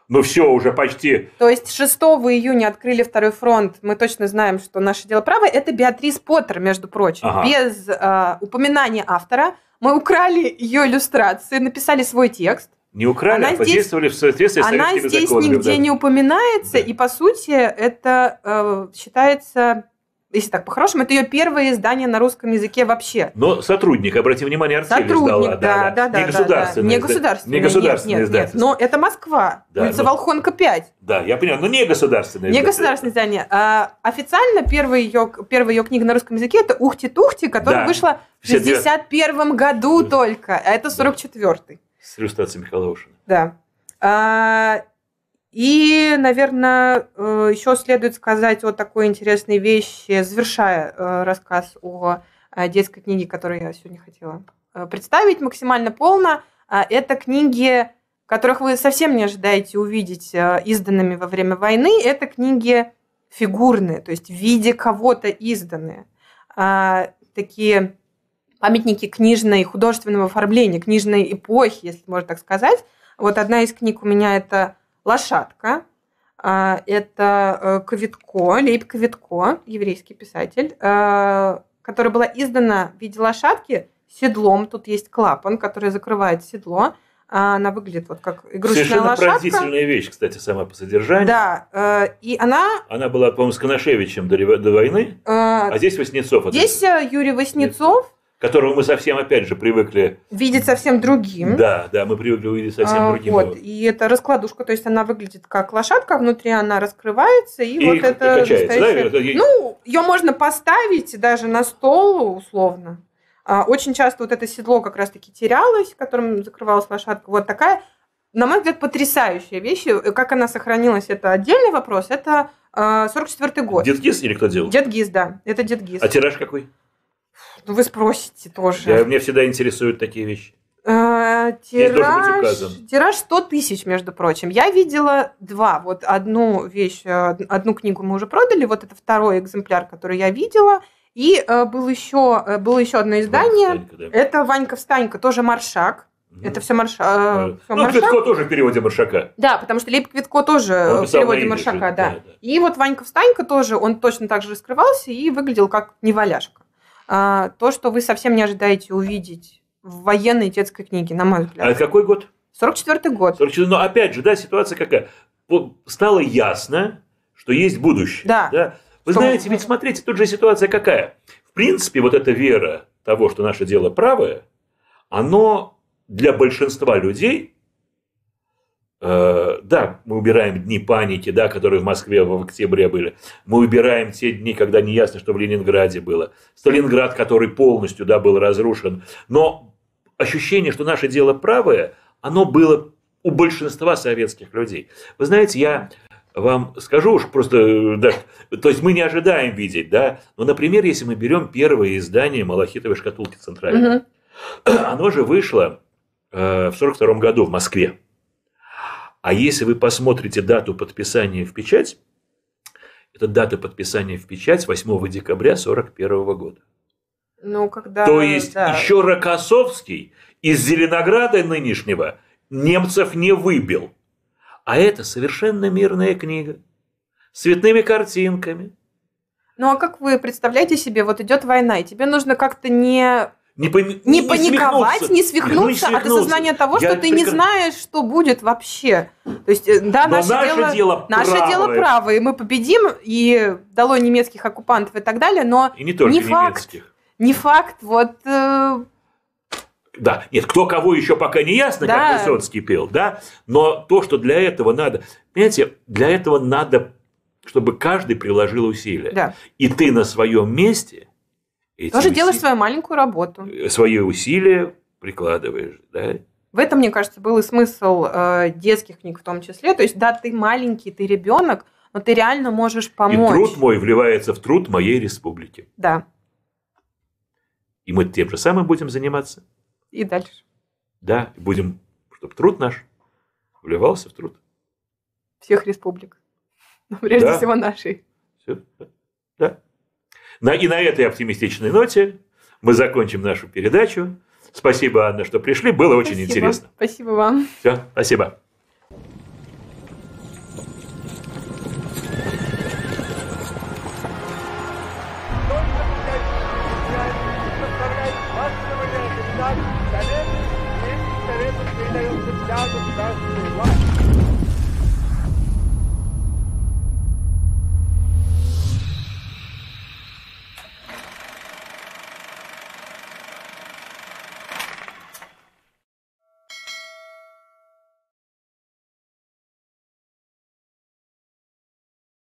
ну все, уже почти.
То есть 6 июня открыли второй фронт. Мы точно знаем, что наше дело правое. Это Беатрис Поттер, между прочим. Ага. Без э, упоминания автора мы украли ее иллюстрации, написали свой текст. Не украли, она а подействовали
здесь, в соответствии с Она здесь законами, нигде да. не
упоминается, да. и по сути это э, считается если так по-хорошему, это ее первое издание на русском языке вообще.
Но сотрудник, обрати внимание, Арсений сотрудник, издала. Да, да, да. да государственное. Да, да. Не государственное. Не государственное нет, нет, нет.
Но это Москва, да, улица но... Ну, Волхонка 5.
Да, я понял, но не государственное. Не государственное
издание. А, официально первая ее, первая ее книга на русском языке это «Ухти-тухти», которая да. вышла в 61 году только, а это 44-й.
С иллюстрацией Михаила Ушина.
Да. А, и, наверное, э, еще следует сказать о такой интересной вещи, завершая э, рассказ о э, детской книге, которую я сегодня хотела представить максимально полно. А, это книги, которых вы совсем не ожидаете увидеть изданными во время войны. Это книги фигурные, то есть в виде кого-то изданные. А, такие памятники книжной и художественного оформления, книжной эпохи, если можно так сказать. Вот одна из книг у меня это лошадка, а, это э, Ковитко, Лейб Ковитко, еврейский писатель, э, которая была издана в виде лошадки седлом. Тут есть клапан, который закрывает седло. А, она выглядит вот как игрушечная Совершенно лошадка. поразительная
вещь, кстати, сама по содержанию. Да, э, и она... Она была, по-моему, с Коношевичем до, войны, а здесь Васнецов. Здесь
Юрий Васнецов,
которого мы совсем, опять же, привыкли...
Видеть совсем другим.
Да, да, мы привыкли видеть совсем а, другим. Вот,
и это раскладушка, то есть она выглядит как лошадка, внутри она раскрывается, и, и вот это... Качается, настоящая... да? Ну, ее можно поставить даже на стол, условно. А, очень часто вот это седло как раз-таки терялось, которым закрывалась лошадка. Вот такая, на мой взгляд, потрясающая вещь. Э, как она сохранилась, это отдельный вопрос. Это 44-й а, год. Дед Гиз или кто делал? Дед Гиз, да. Это Дед Гиз. А тираж какой? Вы спросите тоже. Я, мне
всегда интересуют такие вещи.
Э, тираж, тираж 100 тысяч, между прочим. Я видела два. Вот одну вещь, э, одну книгу мы уже продали. Вот это второй экземпляр, который я видела. И э, был еще, э, было еще одно издание. Ванька, да. Это Ванька Встанька, тоже маршак. Это все, марш... ну, маршак. Квитко
тоже в переводе маршака.
Да, потому что Лейб Квитко тоже в переводе маршака, да. Да, да. И вот Ванька Встанька тоже, он точно так же раскрывался и выглядел как неваляшка. А, то, что вы совсем не ожидаете увидеть в военной детской книге, на мой взгляд.
А это какой год? 44-й год. 44 но ну, опять же, да, ситуация какая? Стало ясно, что есть будущее. Да. да? Вы что знаете, ведь смотрите, тут же ситуация какая. В принципе, вот эта вера того, что наше дело правое, оно для большинства людей Э, да, мы убираем дни паники, да, которые в Москве в октябре были. Мы убираем те дни, когда неясно, что в Ленинграде было. Сталинград, который полностью да, был разрушен. Но ощущение, что наше дело правое, оно было у большинства советских людей. Вы знаете, я вам скажу уж просто, э, да, то есть мы не ожидаем видеть, да, но, например, если мы берем первое издание «Малахитовой шкатулки Центральной», угу. оно же вышло э, в 1942 году в Москве. А если вы посмотрите дату подписания в печать, это дата подписания в печать 8 декабря 1941 года.
Ну, когда... То есть да. еще
Рокоссовский из Зеленограда нынешнего немцев не выбил. А это совершенно мирная книга с цветными картинками.
Ну а как вы представляете себе, вот идет война, и тебе нужно как-то не
не, пом... не, не паниковать, не ну свихнуться, не от осознания того, я что ты прикр... не знаешь,
что будет вообще. То есть, э, да, Но наше, наше дело, дело наше правое. дело правое, и мы победим, и дало немецких оккупантов и так далее, но и не, только не факт. Немецких. Не факт, вот... Э...
Да, нет, кто кого еще пока не ясно, да. как Высоцкий пел, да, но то, что для этого надо, понимаете, для этого надо, чтобы каждый приложил усилия. Да. И ты на своем месте Этим Тоже делаешь
свою маленькую работу.
Э, свои усилия прикладываешь, да?
В этом, мне кажется, был и смысл э, детских книг в том числе. То есть, да, ты маленький, ты ребенок, но ты реально можешь помочь. И труд
мой вливается в труд моей республики. Да. И мы тем же самым будем заниматься. И дальше. Да, будем, чтобы труд наш вливался в труд.
Всех республик. Но прежде да. всего нашей. Все.
И на этой оптимистичной ноте мы закончим нашу передачу. Спасибо, Анна, что пришли. Было спасибо. очень интересно.
Спасибо вам.
Все, спасибо.